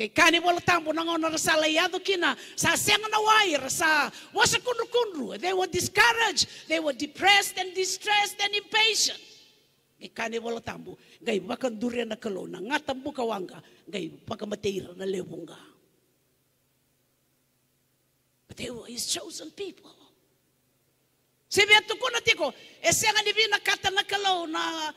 Kay kani wala tambo nang ona sa layado kina sa senga na wire sa wasa kunru kunru. They were discouraged, they were depressed and distressed and impatient. Kay kani wala tambo gay bakan durya na kalona ngatambo kawanga gay pagamateira na lebunga. But they were his chosen people. Sibetu kuna tiko esenga ni vina kata na kalona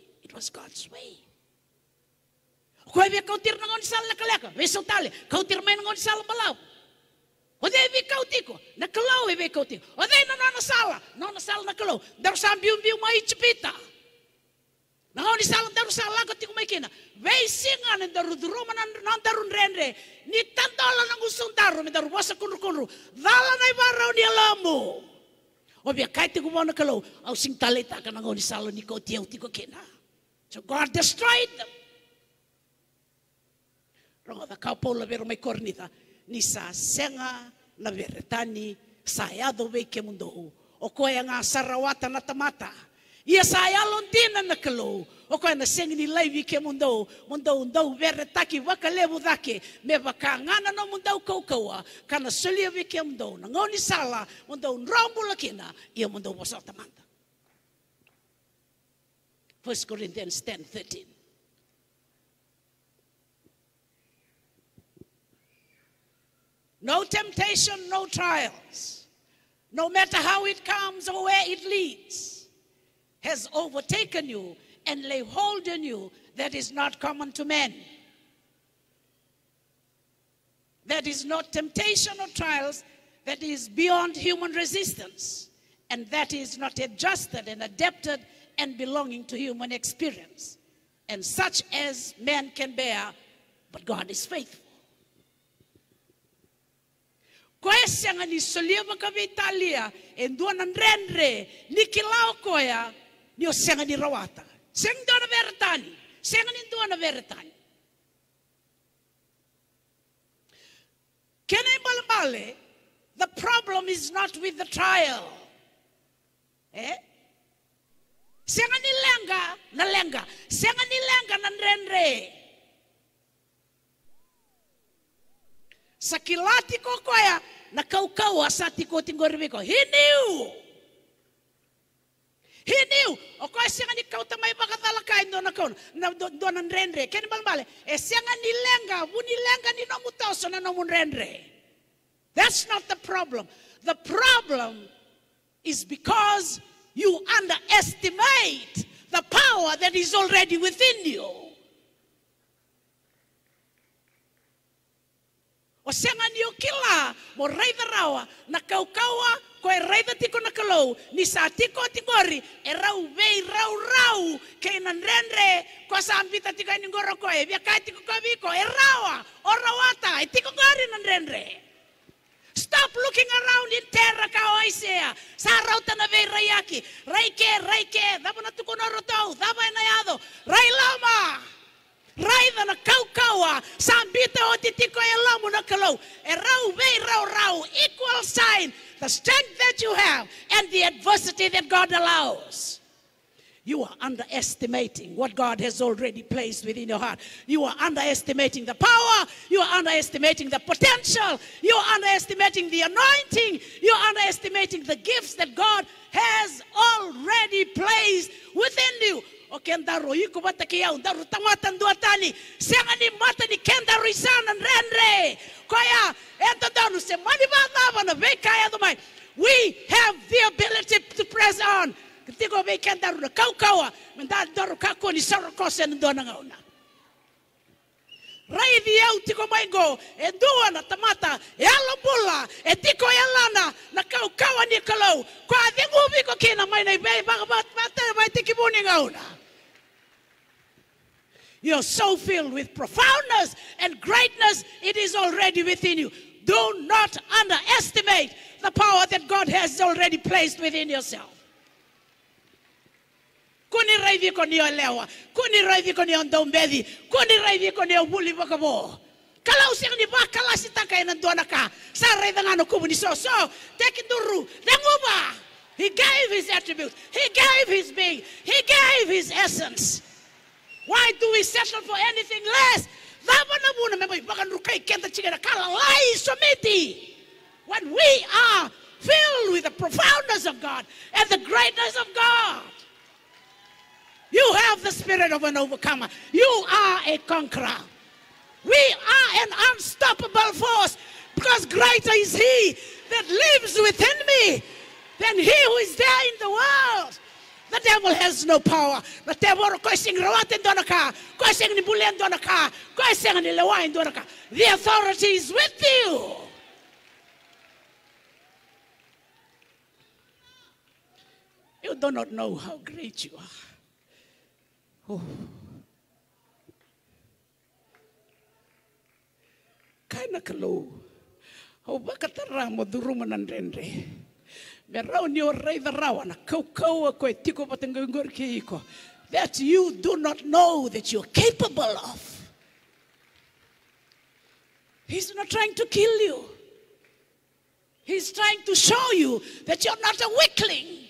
It was God's way. Koi be kautir ngon sal na kaleka, tali. Kau kautir men ngon sal balau. O de be kautiko, na kalau e be kautiko. O de na nona sala, nona sala na kalau. Dar sam bium bium mai chipita. E na ngon sal dar sal la kautiko mai singa na daru duro man na darun renre. Ni tantola na ngusung daru me daru wasa kunru kunru. Dala na ibarau ni alamu. O be kaitiko mo na kalau, au sing tali kana ngon sal ni kautiko kena. So God destroyed them. Rongo da kau Paulo vero mai kornita. Ni sa senga na veretani sa yado vei ke mundo. O koe ngā sarawata na tamata. Ia sa yalondina na kalo. O koe na sengi ni laivi ke mundo. Mundo undau veretaki waka levu dake. Me waka ngana no mundo kaukaua. Kana sulia vei ke mundo. Na ngoni sala mundo unrambula lakina Ia mundo wasota manta. 1 Corinthians 10 13. No temptation, no trials, no matter how it comes or where it leads, has overtaken you and lay hold on you that is not common to men. That is not temptation or trials that is beyond human resistance, and that is not adjusted and adapted and belonging to human experience, and such as man can bear, but God is faithful. Koe sianga ni solia makabe enduan e nduana nrenre, ni kilao koea, ni o sianga ni rawata. Siang nduana veretani, sianga ni nduana veretani. Kene the problem is not with the trial. Eh? Siya ni lenga na lenga. Siya ni lenga na renre. Sa kilati ko kaya, nakaukawa sa tiko tinggoribi ko. He knew. He knew. O kaya siya ni kauta may makatalakay doon ako, na, doon ang renre. Kaya naman bale, e siya ni lenga, wuni lenga ni nomutaw sa nanomun renre. That's not the problem. The problem is because you underestimate the power that is already within you. O senga ni o kila mo reiva rawa na kaukaua koe reiva tiko na kalou ni sa tiko tingori e rau vei rau rau kei nan renre ko sa ambita tiko ningoro ko koe via kai tiko ko viko e rawa o rawata e tiko ngori nan renre. Stop looking around in terra ka oisea. Sa rauta na vei raiaki. Raike, raike. Dava na tukunoro tau. Dava enaiado. Rai lama. Raida na Sa Sambita o titiko e lamu na kalau. E rau vei rau rau. Equal sign. The strength that you have and the adversity that God allows. You are underestimating what God has already placed within your heart. You are underestimating the power. You are underestimating the potential. You are underestimating the anointing. You are underestimating the gifts that God has already placed within you. Okay, daro yuko bata kiyau, ndaru tamatan dua tani, ni mata ni kenda and renre. Kaya, ento donu se mani ba na vekaya dumai. We have the ability to press on kau kawa daru ni ngauna rai go na tamata lana na kau kawa ni kalau ngubi tiki buni ngauna You're so filled with profoundness and greatness, it is already within you. Do not underestimate the power that God has already placed within yourself kunira hivi iko nio lewa kunira hivi ni nio ndombedi kunira hivi iko nio buli kala usik ni ba kala sita sitaka ina ndona ka sare danga no kubuni so so teki duru danguba he gave his attributes he gave his being he gave his essence why do we settle for anything less Dhabana muna memang ibakan rukai kenta chigana kala lai somiti. When we are filled with the profoundness of God and the greatness of God. You have the spirit of an overcomer. You are a conqueror. We are an unstoppable force because greater is He that lives within me than He who is there in the world. The devil has no power. The devil questioning, Rawat and Donaka, question Nibule and Donaka, question Nilewa and Donaka. The authority is with you. You do not know how great you are. Oh. mo duruma nan Me rau ni o rei da koe tiko iko. That you do not know that you're capable of. He's not trying to kill you. He's trying to show you that you're not a weakling.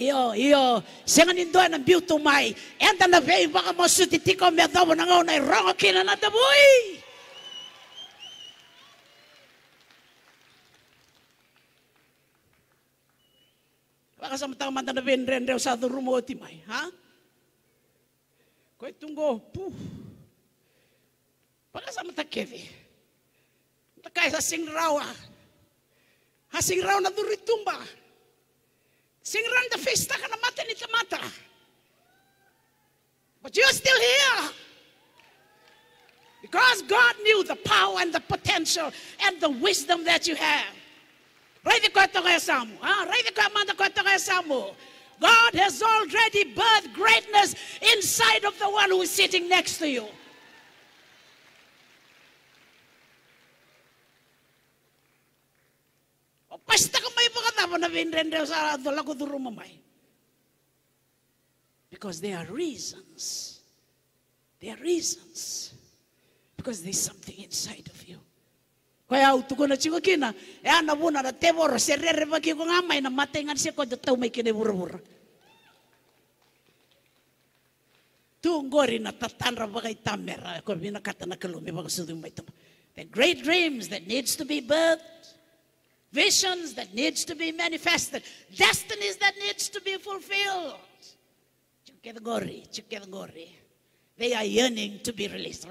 Io, io, sengan indoan ang biuto mai. the na vei baka mosu titiko me dawo na ngau nai rango kina na tabui. Baka sa matang manta na vei sa rumo oti mai, ha? Koi tungo, pu. Baka sa mata kevi. Mata sa sing rawa. Hasing rawa na duritumba. Hasing Singranda festa the na mata ni matter. But you're still here. Because God knew the power and the potential and the wisdom that you have. Ah, God has already birthed greatness inside of the one who is sitting next to you. Basta ka may pakatapon na vinrende sa adol ako turumamay. Because there are reasons. There are reasons. Because there's something inside of you. Kaya utuko na chiko kina, e eh, ana buna na tebor, serere pa kiko nga may na matengan siya kodo tau may kineburubura. Tungori na tatanra pa kay tamera, kung binakata na kalumi pa kasudu may tama. The great dreams that needs to be birthed visions that needs to be manifested, destinies that needs to be fulfilled. Chikengori, chikengori. They are yearning to be released.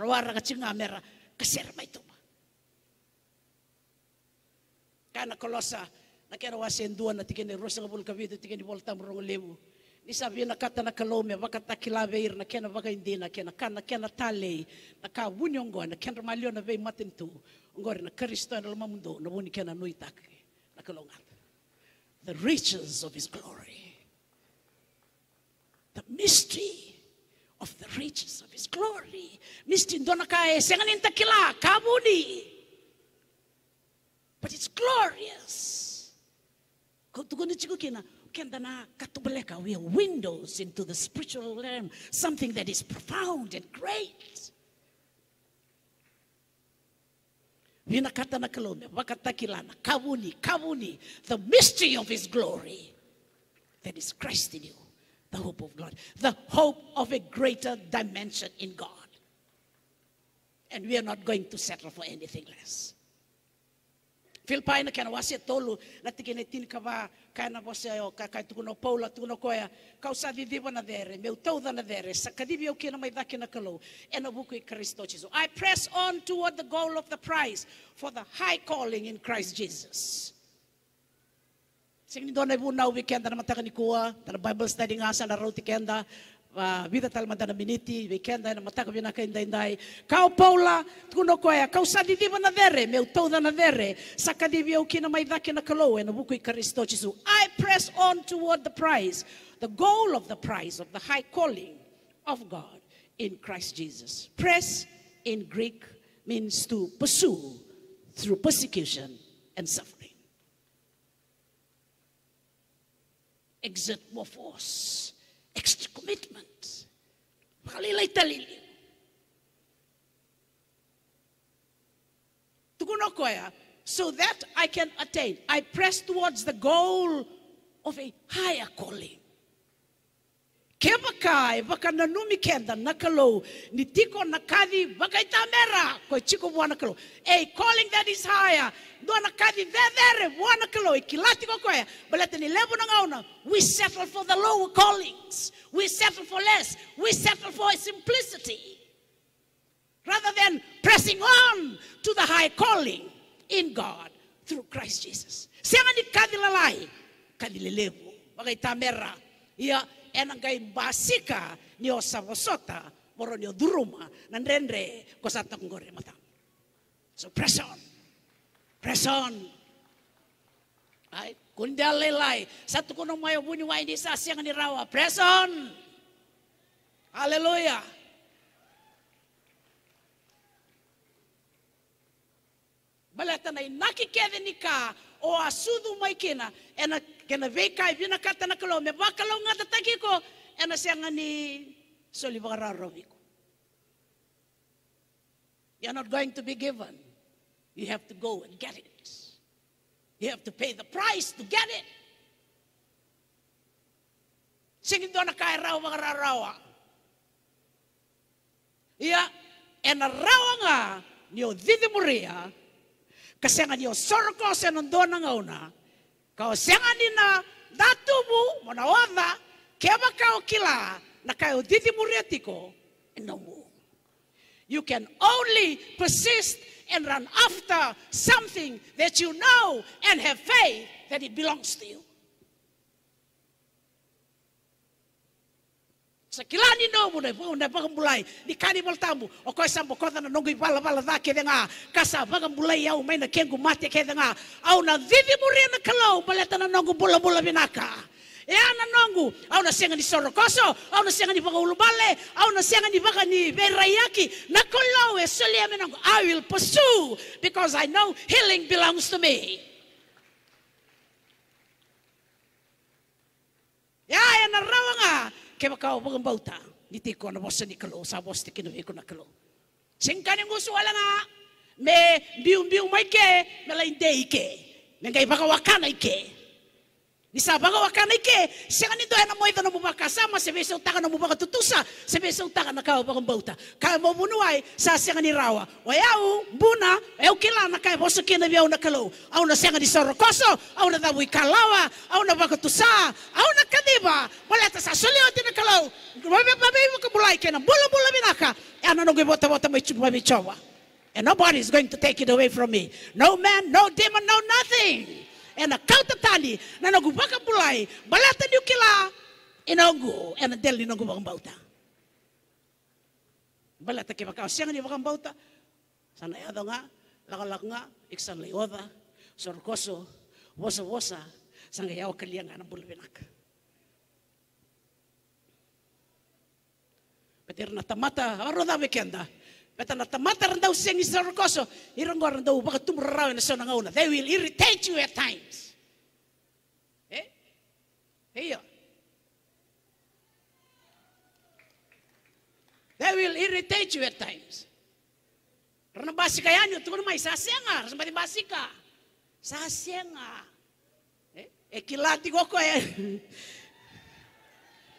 Kana kolosa, nakera wa sendua na tikene rosa ngabul kavidu tikene voltam rongolebu. Ni sabi na kata na kalome, wakata kilaveir na kena waka na kena kana kena tale, na ka wunyongo, na kena malio na vei matintu. Ngore na Kristo na lamamundo, na wuni kena nuitake nakulong up. The riches of his glory. The mystery of the riches of his glory. Mystery donakae senganinta kila kabuni. But it's glorious. Katubeleka, we are windows into the spiritual realm, something that is profound and great. Vinakata na kalome, wakata kilana, kavuni, kavuni, the mystery of his glory. That is Christ in you, the hope of God, the hope of a greater dimension in God. And we are not going to settle for anything less. Filipaina kia na tolu, o, paula, kau sa na meu mai na i Kristo I press on toward the goal of the prize for the high calling in Christ Jesus. Sing ni dona ibu na uwi kenda tana Bible study ngasa na rauti kenda, vida tal madana miniti ve kenda na mataka vina paula tuno diva na na saka divi o kina mai dake na kalo e na buku i Kristo Jesu I press on toward the prize the goal of the prize of the high calling of God in Christ Jesus press in Greek means to pursue through persecution and suffering exert more force extra commitment. Makalilay talili. Tugunokoya, so that I can attain. I press towards the goal of a higher calling kebaka baka nanumi kenda nakalo ni tiko nakadi baka itamera ko chiko wana a calling that is higher do nakadi there wana kalo ikilati ko koya balete ni lebo na we settle for the lower callings we settle for less we settle for simplicity rather than pressing on to the high calling in God through Christ Jesus sema ni kadi lalai kadi baka itamera yeah enangai basika nio savosota moro ni duruma nandrendre kosata kongore mata. So press on. Press on. Right? Kundalelai. Satu kuno mayo bunyi wa ini sasi yang dirawa. Press on. Hallelujah. Balatan ay nakikevin ka o asudu mai kina ena kena veikai vina kata na kalo me bakalo ngata takiko ena sianga ni solivara romiko. You're not going to be given. You have to go and get it. You have to pay the price to get it. Sige doon na kaya rawa mga rawa. Ia, ena rawa nga ni didi mo riya kasengan yo sorko senando na ngauna kau sengan ina datumu monawada keba kau kila na kayo didi muretiko enomu you can only persist and run after something that you know and have faith that it belongs to you Sa kila ni no mo na po na pagambulay ni kani maltambo o koy sambo kota na nongi pala pala da ke denga kasa pagambulay au mai na kengu mate ke denga au na vivi muri na kalau baleta na nongu bula bula binaka e ana nongu au na senga ni sorokoso au na senga ni pagaulubale au na senga ni baka ni berayaki na kalau e soli ame nongu I will pursue because I know healing belongs to me. Ya, ya na rawanga. Kaya ka upang ang bauta, niti ko na wasa ni kalo, sa wasa kinuwi e ko na kalo. Singkanin ko suwala nga, me biung biung may ke, me lain day ke, me kay baka wakana ke. Ni wa wakana ike, sega ni doena moita no bubaka sama, se vese utaka na bubaka tutusa, se vese utaka na kawa baka mbauta. Kaya mo bunuai, sa sega ni rawa. Wayau, buna, eu kila na kaya boso kina vya una kalau. Au na sega ni sorokoso, au na dabu ikalawa, au na baka tusa, au na kadiba. Moleta sa solio tina kalau. Mame mame maka mulai kena, bulu bulu binaka. Ya, Ana nungi bota bota mai chupa mai chawa. And nobody is going to take it away from me. No man, no demon, no nothing ena kauta tali na nagu baka bulai balata ni ukila enogu ena deli ni nagu bakam bauta balata ke bakau siang ni sana edo nga laka laka nga iksan leoda sorkoso wosa wosa sanga yao kalia nga na bulbenak Petir na tamata, arodabe kenda. Katanata matarandaw siyang isarkoso, irangwarandaw, baka tumuraraw na sa nangauna. They will irritate you at times. Eh? Heyo. They will irritate you at times. Karena basi kaya nyo, tunggu naman, sasenga, sempati basi ka. Sasenga. Eh, eh kilati ko ko eh.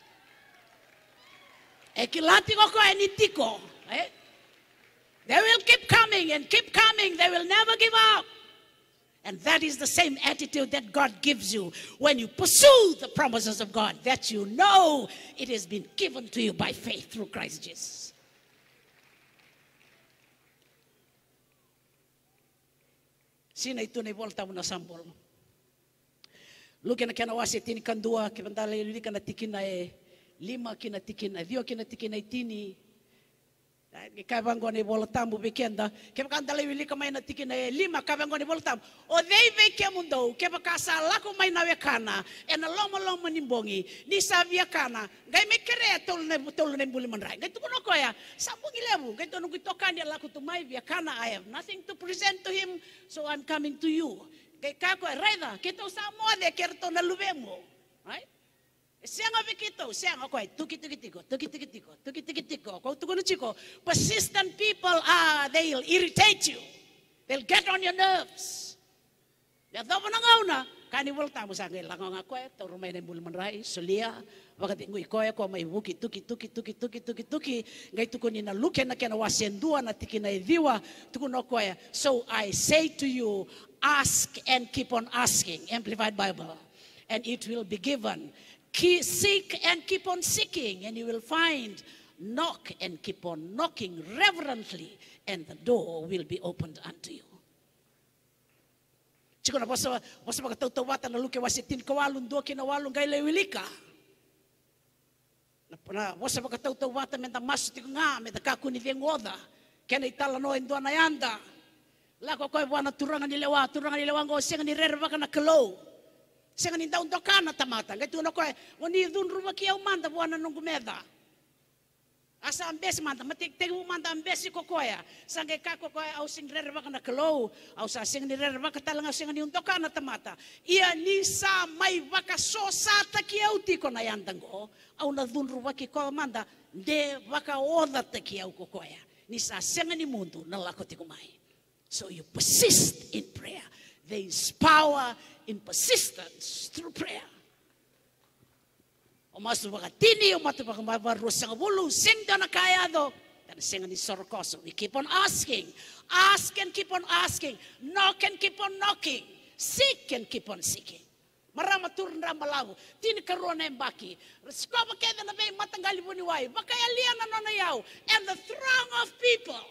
eh kilati ko eh, ko eh nitiko. Eh, They will keep coming and keep coming. They will never give up. And that is the same attitude that God gives you when you pursue the promises of God that you know it has been given to you by faith through Christ Jesus. Sina ito na ibolta mo na sambol. Luke na kena wasi tini kandua, kivandala ilika na tikina e, lima kina tikina, dio kina tikina itini, kavangone volotambu vekenda kepa kandala vilika maina tikina e lima kavangone volotambu o dei veke mundou kepa kasa lako maina kana ena loma loma nimbongi ni savia kana ngai me kere tolu ne tolu ne buli mandrai ngai tukono koya sabungi lebu ngai tonu kitokani lako tu mai vekana i have nothing to present to him so i'm coming to you kai kako raida ketau sa mode kerto na luvemo right Siang abikito, siang ako oh, ay tuki tuki tiko, tuki tuki tiko, tuki tuki tiko. Kung tukuno chiko, persistent people are, they'll irritate you. They'll get on your nerves. Yata mo nangaw na, kani walta mo sa ngayon lang ang ako eh, turumay na bulman rai, sulia, wakati ngui koya eh, ko may wuki tuki tuki tuki tuki tuki tuki, ngay tukuni na luke na kena wasendua na tiki na idhiwa, tukuno koya. Eh, so I say to you, ask and keep on asking, Amplified Bible, and it will be given. Keep, seek and keep on seeking, and you will find. Knock and keep on knocking reverently, and the door will be opened unto you. Chiko na basa basa magatautawatan na luke wasitin kawalun do kinawalun kay lewilika. Na basa magatautawatan menta masuti nga menta kakuni dengoda. Kena itala no endo na yanda. Lako koy buana turangan ni lewa turangan ni lewa ngo sengan ni rerwa kana kelo senga ni dau dokana tamata ngai tuno koe eh, woni dun ruma ki au manda buana nungu meda asa ambesi manda matik tegu manda ambesi kokoya sange ka kokoya au sing rere baka na kelou au sa sing ni rere baka talanga senga ni dokana tamata ia ni sa mai baka so sata ki au ti na yandango au na dun ruma ki ko manda de baka oda te ki au kokoya ni sa senga ni mundu na lako tikumai so you persist in prayer there is power in persistence through prayer. O mas magatini, o matumagamabaro sa ngabulo, sing da kaya do. Then sing ni Sorokoso. We keep on asking. Ask and keep on asking. Knock and keep on knocking. Seek and keep on seeking. Maramatur na malawo. Tini karoon na baki. Skoba kaya na may matanggali po niway. Bakaya liyan na nanayaw. And the throng of people.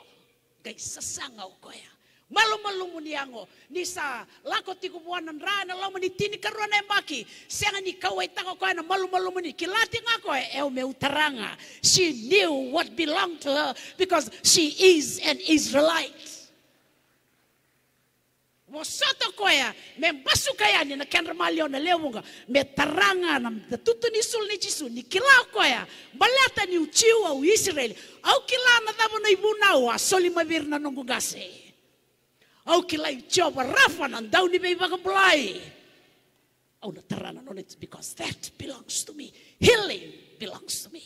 Gay sasangaw ko ya. malumalumu niango nisa lako tiku buanan rana lo mani tini karuana maki senga ni kawai tango ko ana malumalumu ni kilati ngako e eu meu she knew what belonged to her because she is an Israelite mosoto koya me ya ni na kendra malio na lewunga me taranga na tutu ni sul ni jisu ni kila koya balata ni uchiwa u Israel au kila na dabo na ibuna wa soli mavirna nungu gasei. Au ki lai chiopa rafa na ndau ni bei vakapulai. Au na tarana non it's because that belongs to me. Healing belongs to me.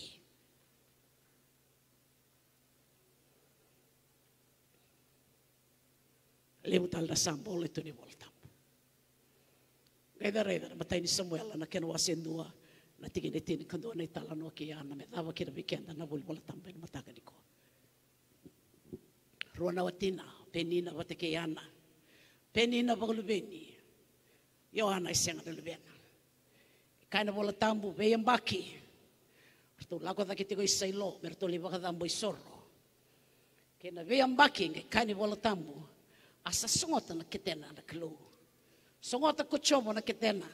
Levu talda sambol itu ni volta. Gaida reda, mata taini Samuel na kenu dua, na tiki ne tini kandua na itala no ki ana me tawa kira bikenda, na vuli vola tampe na mataka niko. Ruana watina penina wateke yana penina baglubeni yoana isenga e lubena kaina bola tambu be yambaki e tu lako da kitiko isailo merto liba kada mbo isorro kena be yambaki e nge kaina bola tambu asa songota na kitena na kilo songota kuchomo na kitena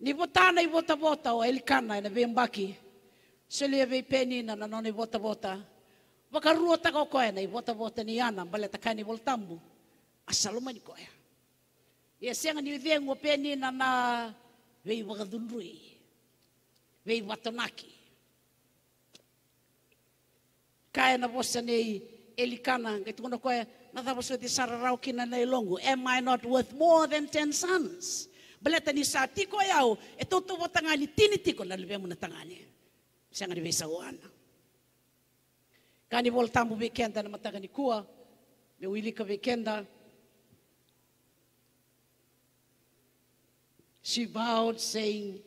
ni botana i bota bota o elikana na be yambaki Sele vei penina na noni bota bota. Wakarua taka koe na ibota bota ni ana bale takai ni voltambu. Asalo mani koe. Ia senga ni ude pe ni na na vei wakadunrui. Vei Kae na vosa ni elikana ngai tukona koe na thava so di sararau kina na ilongo. Am I not worth more than ten sons? Bale tani sa tiko yao e toto tini tiko na lebe muna tangani. Senga ni vei sawana. Kani wala tambu na mataga kua. Me wilika bekenda. She vowed saying,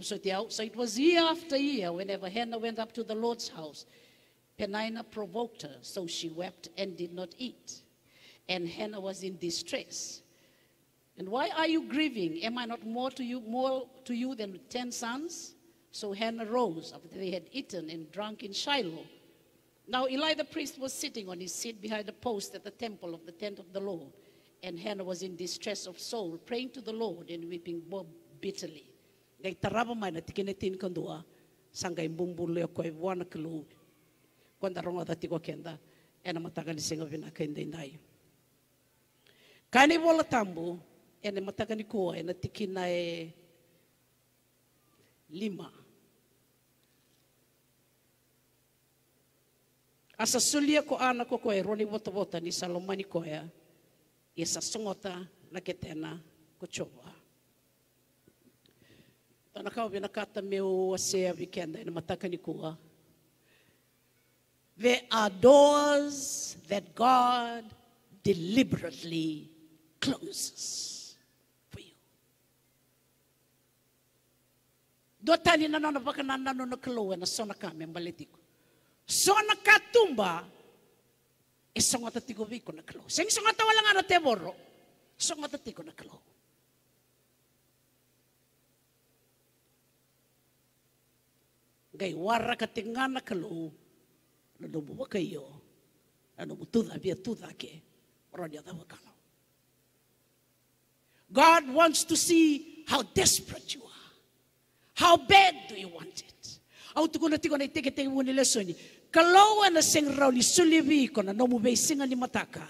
so it was year after year whenever Hannah went up to the Lord's house. Penina provoked her, so she wept and did not eat. And Hannah was in distress. And why are you grieving? Am I not more to you, more to you than ten sons? So Hannah rose after they had eaten and drunk in Shiloh. Now Eli the priest was sitting on his seat behind a post at the temple of the tent of the Lord. And Hannah was in distress of soul, praying to the Lord and weeping bitterly. na ko kenda, Kani wala tambu, ena matagani koa, ena tikina e lima. Asa sulia ko ana ko koe roni wota wota ni salomani koea. Ia sa na ke ko chowa. Tana kau vina kata meu a ina mataka ni kua. There are doors that God deliberately closes for you. Do tani na na kaloa na sona kame mbaletiko. So sona katumba e songa tatiko biko na kalo. Seng songa tawala nga na teboro, songa tatiko na kalo. Gai warra ka tingana kalo, na numu ano iyo, na numu tuda bia tuda ke, ronya dawa kalo. God wants to see how desperate you are. How bad do you want it? Au tukuna tiko na iteke teke wuni lesoni. Kalau ana sing raw ni sulibi ko nomu be singa ni mataka.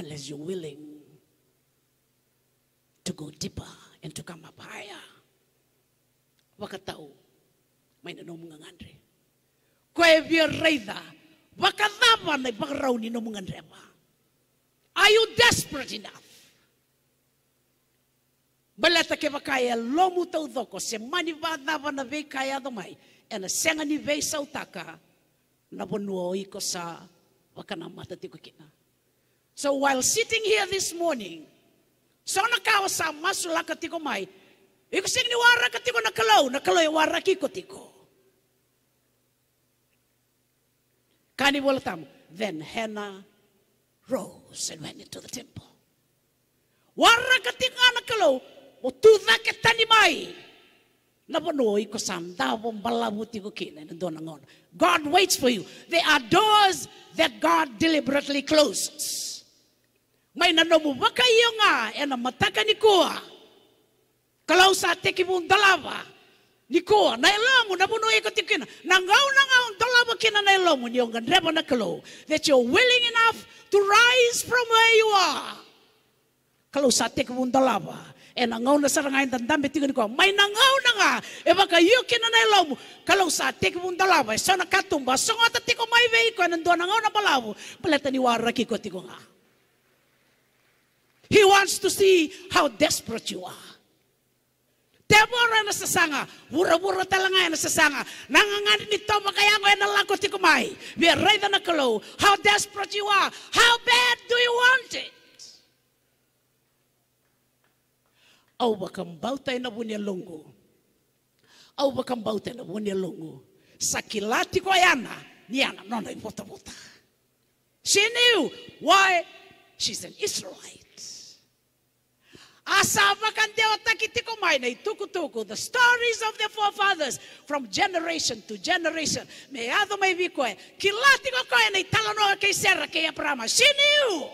Unless you're willing to go deeper and to come up higher. wakatau may nomu ngangandre. Kwe vya reitha, wakadhama na ipagraw ni nomu ngandrema. Are you desperate enough? Balata ke wakaya lomu tau doko se mani vadhava na vekaya domai. ena senga ni vei sautaka na bonua i ko sa wakana mata tiko kina. So while sitting here this morning, sona kawa sa masulaka tiko mai, iko e sing ni wara ka tiko na kalau, na kalau e wara kiko tiko. Kani wala tamu. Then Hannah rose and went into the temple. Wara ka tiko na kalau, mo tudha ke tani mai. Napanoi ko samdawo malabuti ko kina nandoon God waits for you. There are doors that God deliberately closes. May nanumubaka iyo nga e eh, na mataka ni Kua. Kalau sa teki mong dalawa ni Kua na ilamu napanoi ko tikina. Nangaw na nga ang dalawa kina na ilamu niyo nga na That you're willing enough to rise from where you are. Kalau sa teki mong dalawa e nangau na sarangay tandam betingan ko may nangau na nga e baka yu kinanailaw mo kalaw sa atik mong so e sana katumba sungot at tiko may vey ko nandoon nangaw na palawo paleta ni waraki ko tiko nga He wants to see how desperate you are. Deborah na sasanga, wura-wura talaga na sasanga. Nanganganin nito makayang ay nalakot ti kumay. We are right on the How desperate you are. How bad do you want it? au wakambau tai na bunia lungu. Au wakambau tai na bunia lungu. Sakilati kwa yana, ni yana nona ipota She knew why she's an Israelite. Asama kande takitiko maina tuku The stories of the forefathers from generation to generation. Me ado mai vikoe. Kilati ko koe nei talanoa kei serra kei aprama. She knew.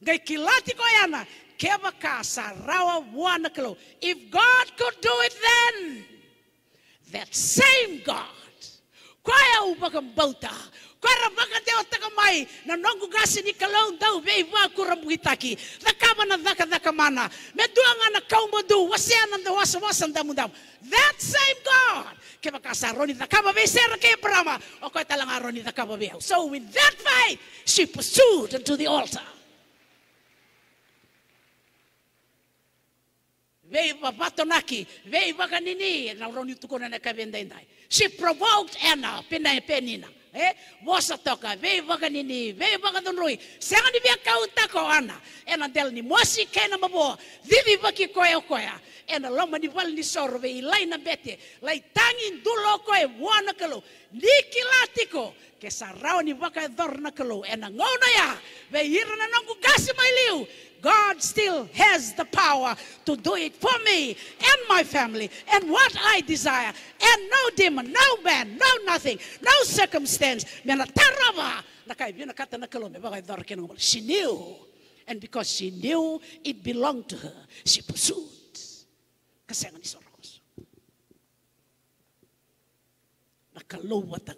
They kilati koyana. Keva kasa rawa wanakalo. If God could do it then, that same God, kwaya ubakam bauta, Kora baka deo taka mai na nongu gasi ni kalong dau be iwa kuram gitaki na kama na daka daka mana me duanga na kau madu wasian na wasa wasa damu damu that same God ke baka saroni na kama be ser ke prama o ko talanga roni na so with that fight, she pursued unto the altar veiva vatonaki, veiva ganini, nauroni tukona na kavendendai. She provoked Anna, pena penina. Eh, vosa toka, veiva ganini, veiva ganonrui. Sangani via kauta ko Anna. Ena del ni mosi kena mabo, vivi vaki koe koea. Ena loma ni val ni sorve, ilai na bete, lai tangi dulo koe wana kalo, niki latiko. Ke sarau ni vaka na kalu, ena ngona ya, veira na nangu kasi mai God still has the power to do it for me and my family and what I desire. And no demon, no man, no nothing, no circumstance. She knew. And because she knew it belonged to her, she pursued. Kasangan tanga.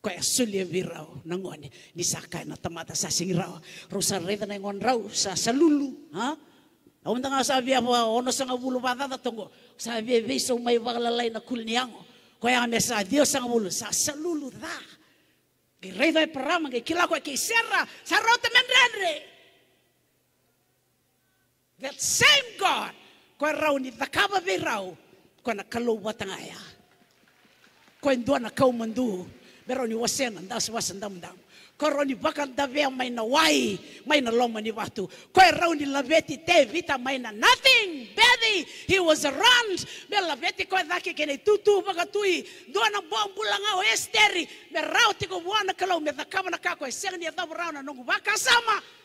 kaya sulyabi raw nangon ni saka na tamata sa sing raw rusa reda nangon raw sa salulu ha Awan nga sabi ako, ono sa nga bulo bata tatongo. Sabi, be, so may baglalay na kulniang. Kaya nga sa Diyos ang bulo, sa salulu da. Kay reda parama, kay kila ko, kay serra, sa rota menrenre. That same God, kaya raw ni takaba be raw, kaya nakalaw ya. Kaya doon na kaumandu, bero ni wasena nda se wasa ndam ndam koro ni baka ndave na wai mai na watu ko rau laveti te vita mai na nothing bedi he was around me laveti ko dake kene tutu baka tui do bombulanga o esteri me rau tiko wana kalo me da kama na kako e nungu baka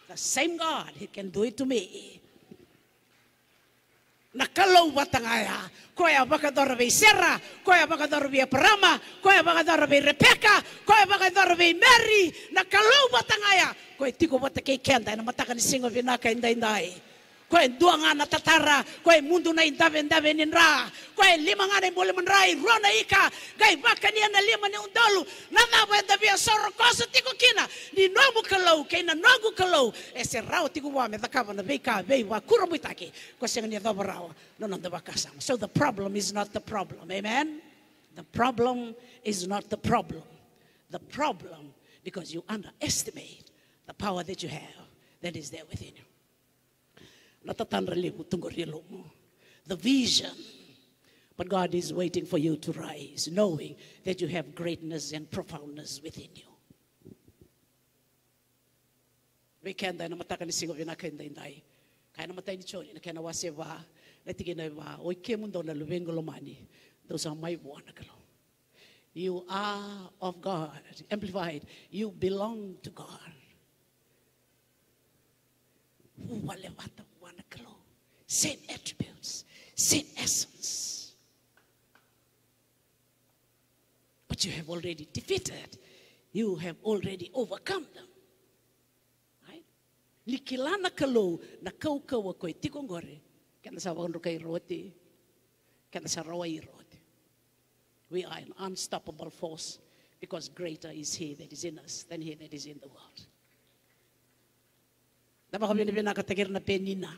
the same god he can do it to me nakalau batangaya. Koya bakador be Sarah, koya bakador be Abraham, koya bakador be Rebecca, koya bakador be Mary, nakalau batangaya. Koy tiko batake kenda na matakan singo binaka inday inday. koe dua ngana tatara koe mundu na indave indave ni nra koe lima ngana imbole manra i ika gai vaka ni ana lima ni undolu na dava soro kosa tiku kina ni nomu kalau kei nogu kalau e rao tiku wa me na vei vei wa kura muitaki ko se ngani dava rawa no nanda wakasama so the problem is not the problem amen the problem is not the problem the problem because you underestimate the power that you have that is there within you Natatanrali kutungorielo mo. The vision. But God is waiting for you to rise, knowing that you have greatness and profoundness within you. We can Wekenda na mataka ni singo vinakenda indai. Kaya na matay ni choni na kena waseva na tigina va oike mundo na luvengo lomani. Those are my wanakalo. You are of God, amplified. You belong to God. Uwalevata same attributes, same essence. But you have already defeated, you have already overcome them. Right? Likila na kalo na kaukawa koe tikongore, kana sa wangro kay roti, kana sa rawa i roti. We are an unstoppable force because greater is he that is in us than he that is in the world. Dapat kami na pinakatakir na penina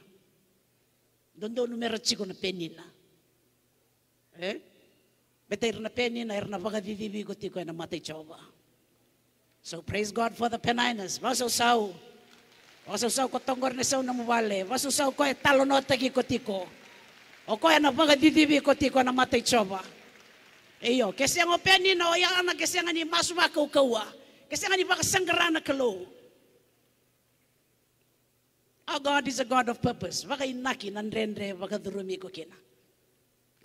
dondono meratsi ko na penina. Eh? Beta irna penina, irna baga vivivi ko tiko na matay chova. So praise God for the peninas. Vaso sau. Vaso sau ko tonggor na sau na mubale. Vaso sau ko talonota ki ko tiko. O ko na baga vivivi ko tiko na matay chova. Iyo, kesiang o penina o yang anak kesiang ni masuma kau kawa. Kesiang ni baga sanggerana kalau. Our God is a God of purpose. Waka inaki nanrendre waka durumi ko kina.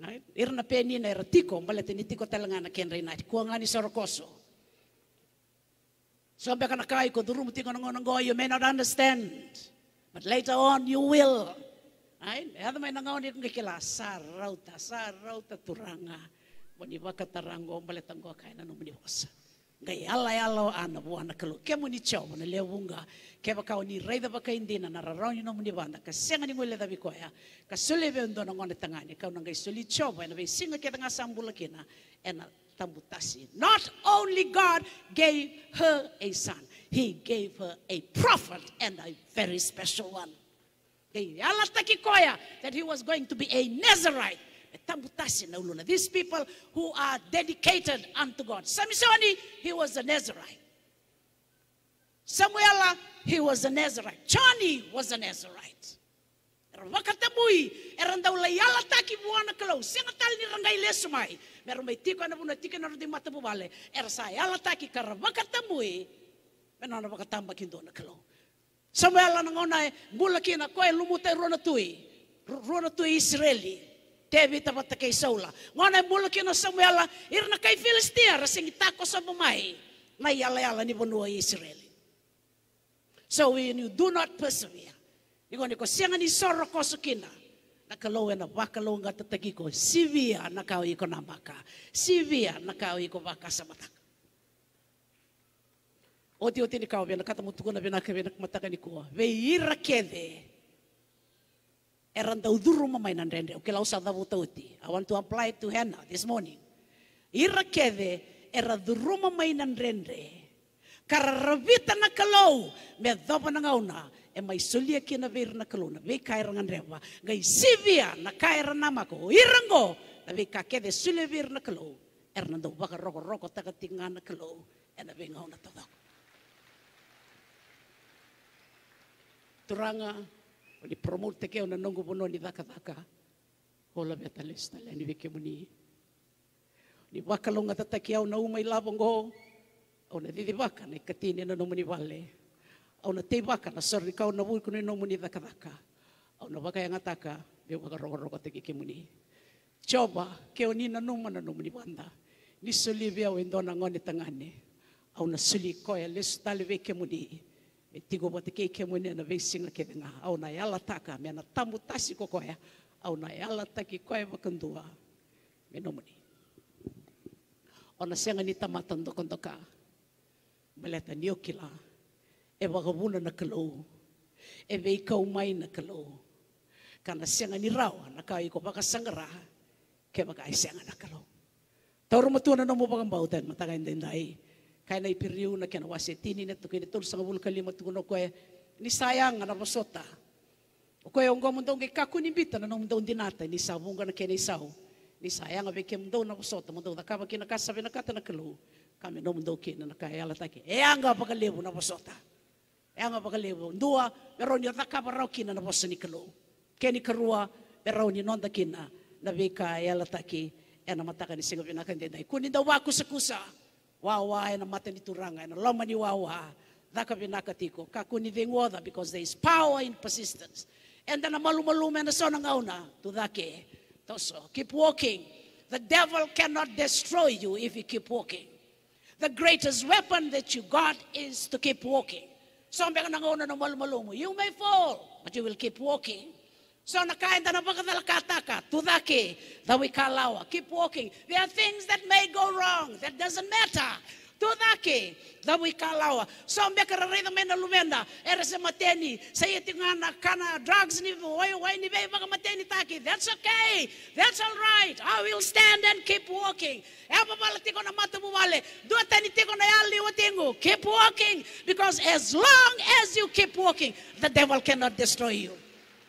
Right? Ira na peni na ira tiko, mbala tinitiko talaga na kenra inati. Kuwa nga ni Sorokoso. So beka na kai ko durum tiko nongo nongo, you may not understand. But later on you will. Right? Hada may nangaw ni kong kikila, sarauta, sarauta turanga. Bani waka tarango, mbala tanggo kaya na numuniwasa ga yala ana buana kalu ke muni chau na le wunga ke ba ni raida ba indina na rarau ni no muni banda ka senga ni ngole da koya ka sule be ndo na ngone tangani ka nga suli chau ba na be singa ke tanga sambula kina ena tambutasi not only god gave her a son he gave her a prophet and a very special one ke yala taki koya that he was going to be a nazarite these people who are dedicated unto God. Samsoni, he was a Nazarite. Samuela, he was a Nazarite. Johnny was a Nazarite. Wakatabui, erandau layala taki buana kalau singatal ni rangai lesumai. Meru mai tiko na buna tiko na rudi mata bubale. Er sayala taki kara wakatabui. Menana wakatamba kindona kalau. Samuela nangona mula kina koe lumute ronatu'i. Ronatu'i Rona Israeli. tevita vata kei saula. Ngona mulu kino Samuela, irna kei Filistia, sing tako sa bumai, na yala yala ni bonua Israel. So when you do not persevere, you're going to go siang ni soro kosukina. Nakalawa na wakalaw nga tatagi ko, sivia na kao iko na baka, Sivia na kao iko baka sa mataka. Oti oti ni kao, katamutukuna binaka binak mataka ni kuwa, ira kede, Eranda uduru mamai nan rende. Uke lau sa I want to apply to Hannah this morning. Ira kede era duru mamai rende. Kararavita na kalau me dopa na ngauna. E mai sulia ki na veira na kalau na vei kairangan rewa. Ngai sivia na kaira namako. Irango na vei kakede sulia veira na kalau. Eranda waka roko roko takatinga na kalau. E na vei ngauna tadako. Turanga ni promote ke ona nongo bono ni dhaka dhaka hola oh, be talesta la ni veke muni ni waka longa tata ki au uma i ngo ona didi waka na katine na nomuni wale ona te waka na sori ni kau na wui kuni nomuni dhaka dhaka ona waka yang ataka be waka rogo rogo te ke muni coba ke oni na numa na nomuni wanda ni suli bia wendona ngone tangane au na suli koya lesu veke muni me tigo wate ke ke mune na vesinga ke venga au na yala taka me na tamu tasi ko koe au na yala taki koe wakandua me no muni ona senga ni tamatan do kondo ka maleta ni okila e wagabuna na kalou e vei kau mai na kalou kana senga ni rawa na kai ko baka sangara ke baka senga na kalou Tawar matuan na mo pagambautan, matagayin din dahil. kaina ipiriuna kena wasetini na tukini tul sa kabul kalima tukuno koe ni sayang na rosota o koe ongo mundong ke kakuni bita na mundong dinata ni sabunga na kena isau ni sayang abe ke mundong na rosota mundong da kaba kina kasa na kata na kelu kami no mundong kina na kaya ala take e anga pakalebu na rosota e anga pakalebu ndua meron yata kaba rau kina na rosani kelu keni karua meron nonda kina na beka e ala take e na mataka ni singo binakande dai kuni da wakusa kusa, kusa. wawa and matanituranga and lomani wawa dakavinakatiko kakunivingoda because there is power in persistence and then a malumalume and a sonangauna to dake toso keep walking the devil cannot destroy you if you keep walking the greatest weapon that you got is to keep walking so you may fall but you will keep walking so nakaenda that we tudake, dawikalawa. Keep walking. There are things that may go wrong. That doesn't matter. can dawikalawa. So mbekara rida the lumenda, erese mateni, say tingana kana drugs ni wai why ni vei baka mateni taki. That's okay. That's all right. I will stand and keep walking. Epa bala tiko na matamu wale, dua tani tiko na yali Keep walking because as long as you keep walking, the devil cannot destroy you.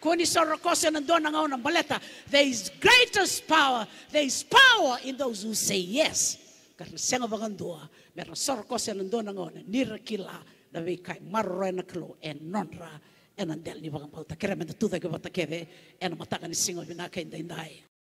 Kuni sa nandoon ng baleta, there is greatest power, there is power in those who say yes. Karna senga bagandua, meron sa rokosa nandoon ang ngaon, nirakila, na kay maroy na nonra, andel ni bagang kira tuda matakan ni singo inday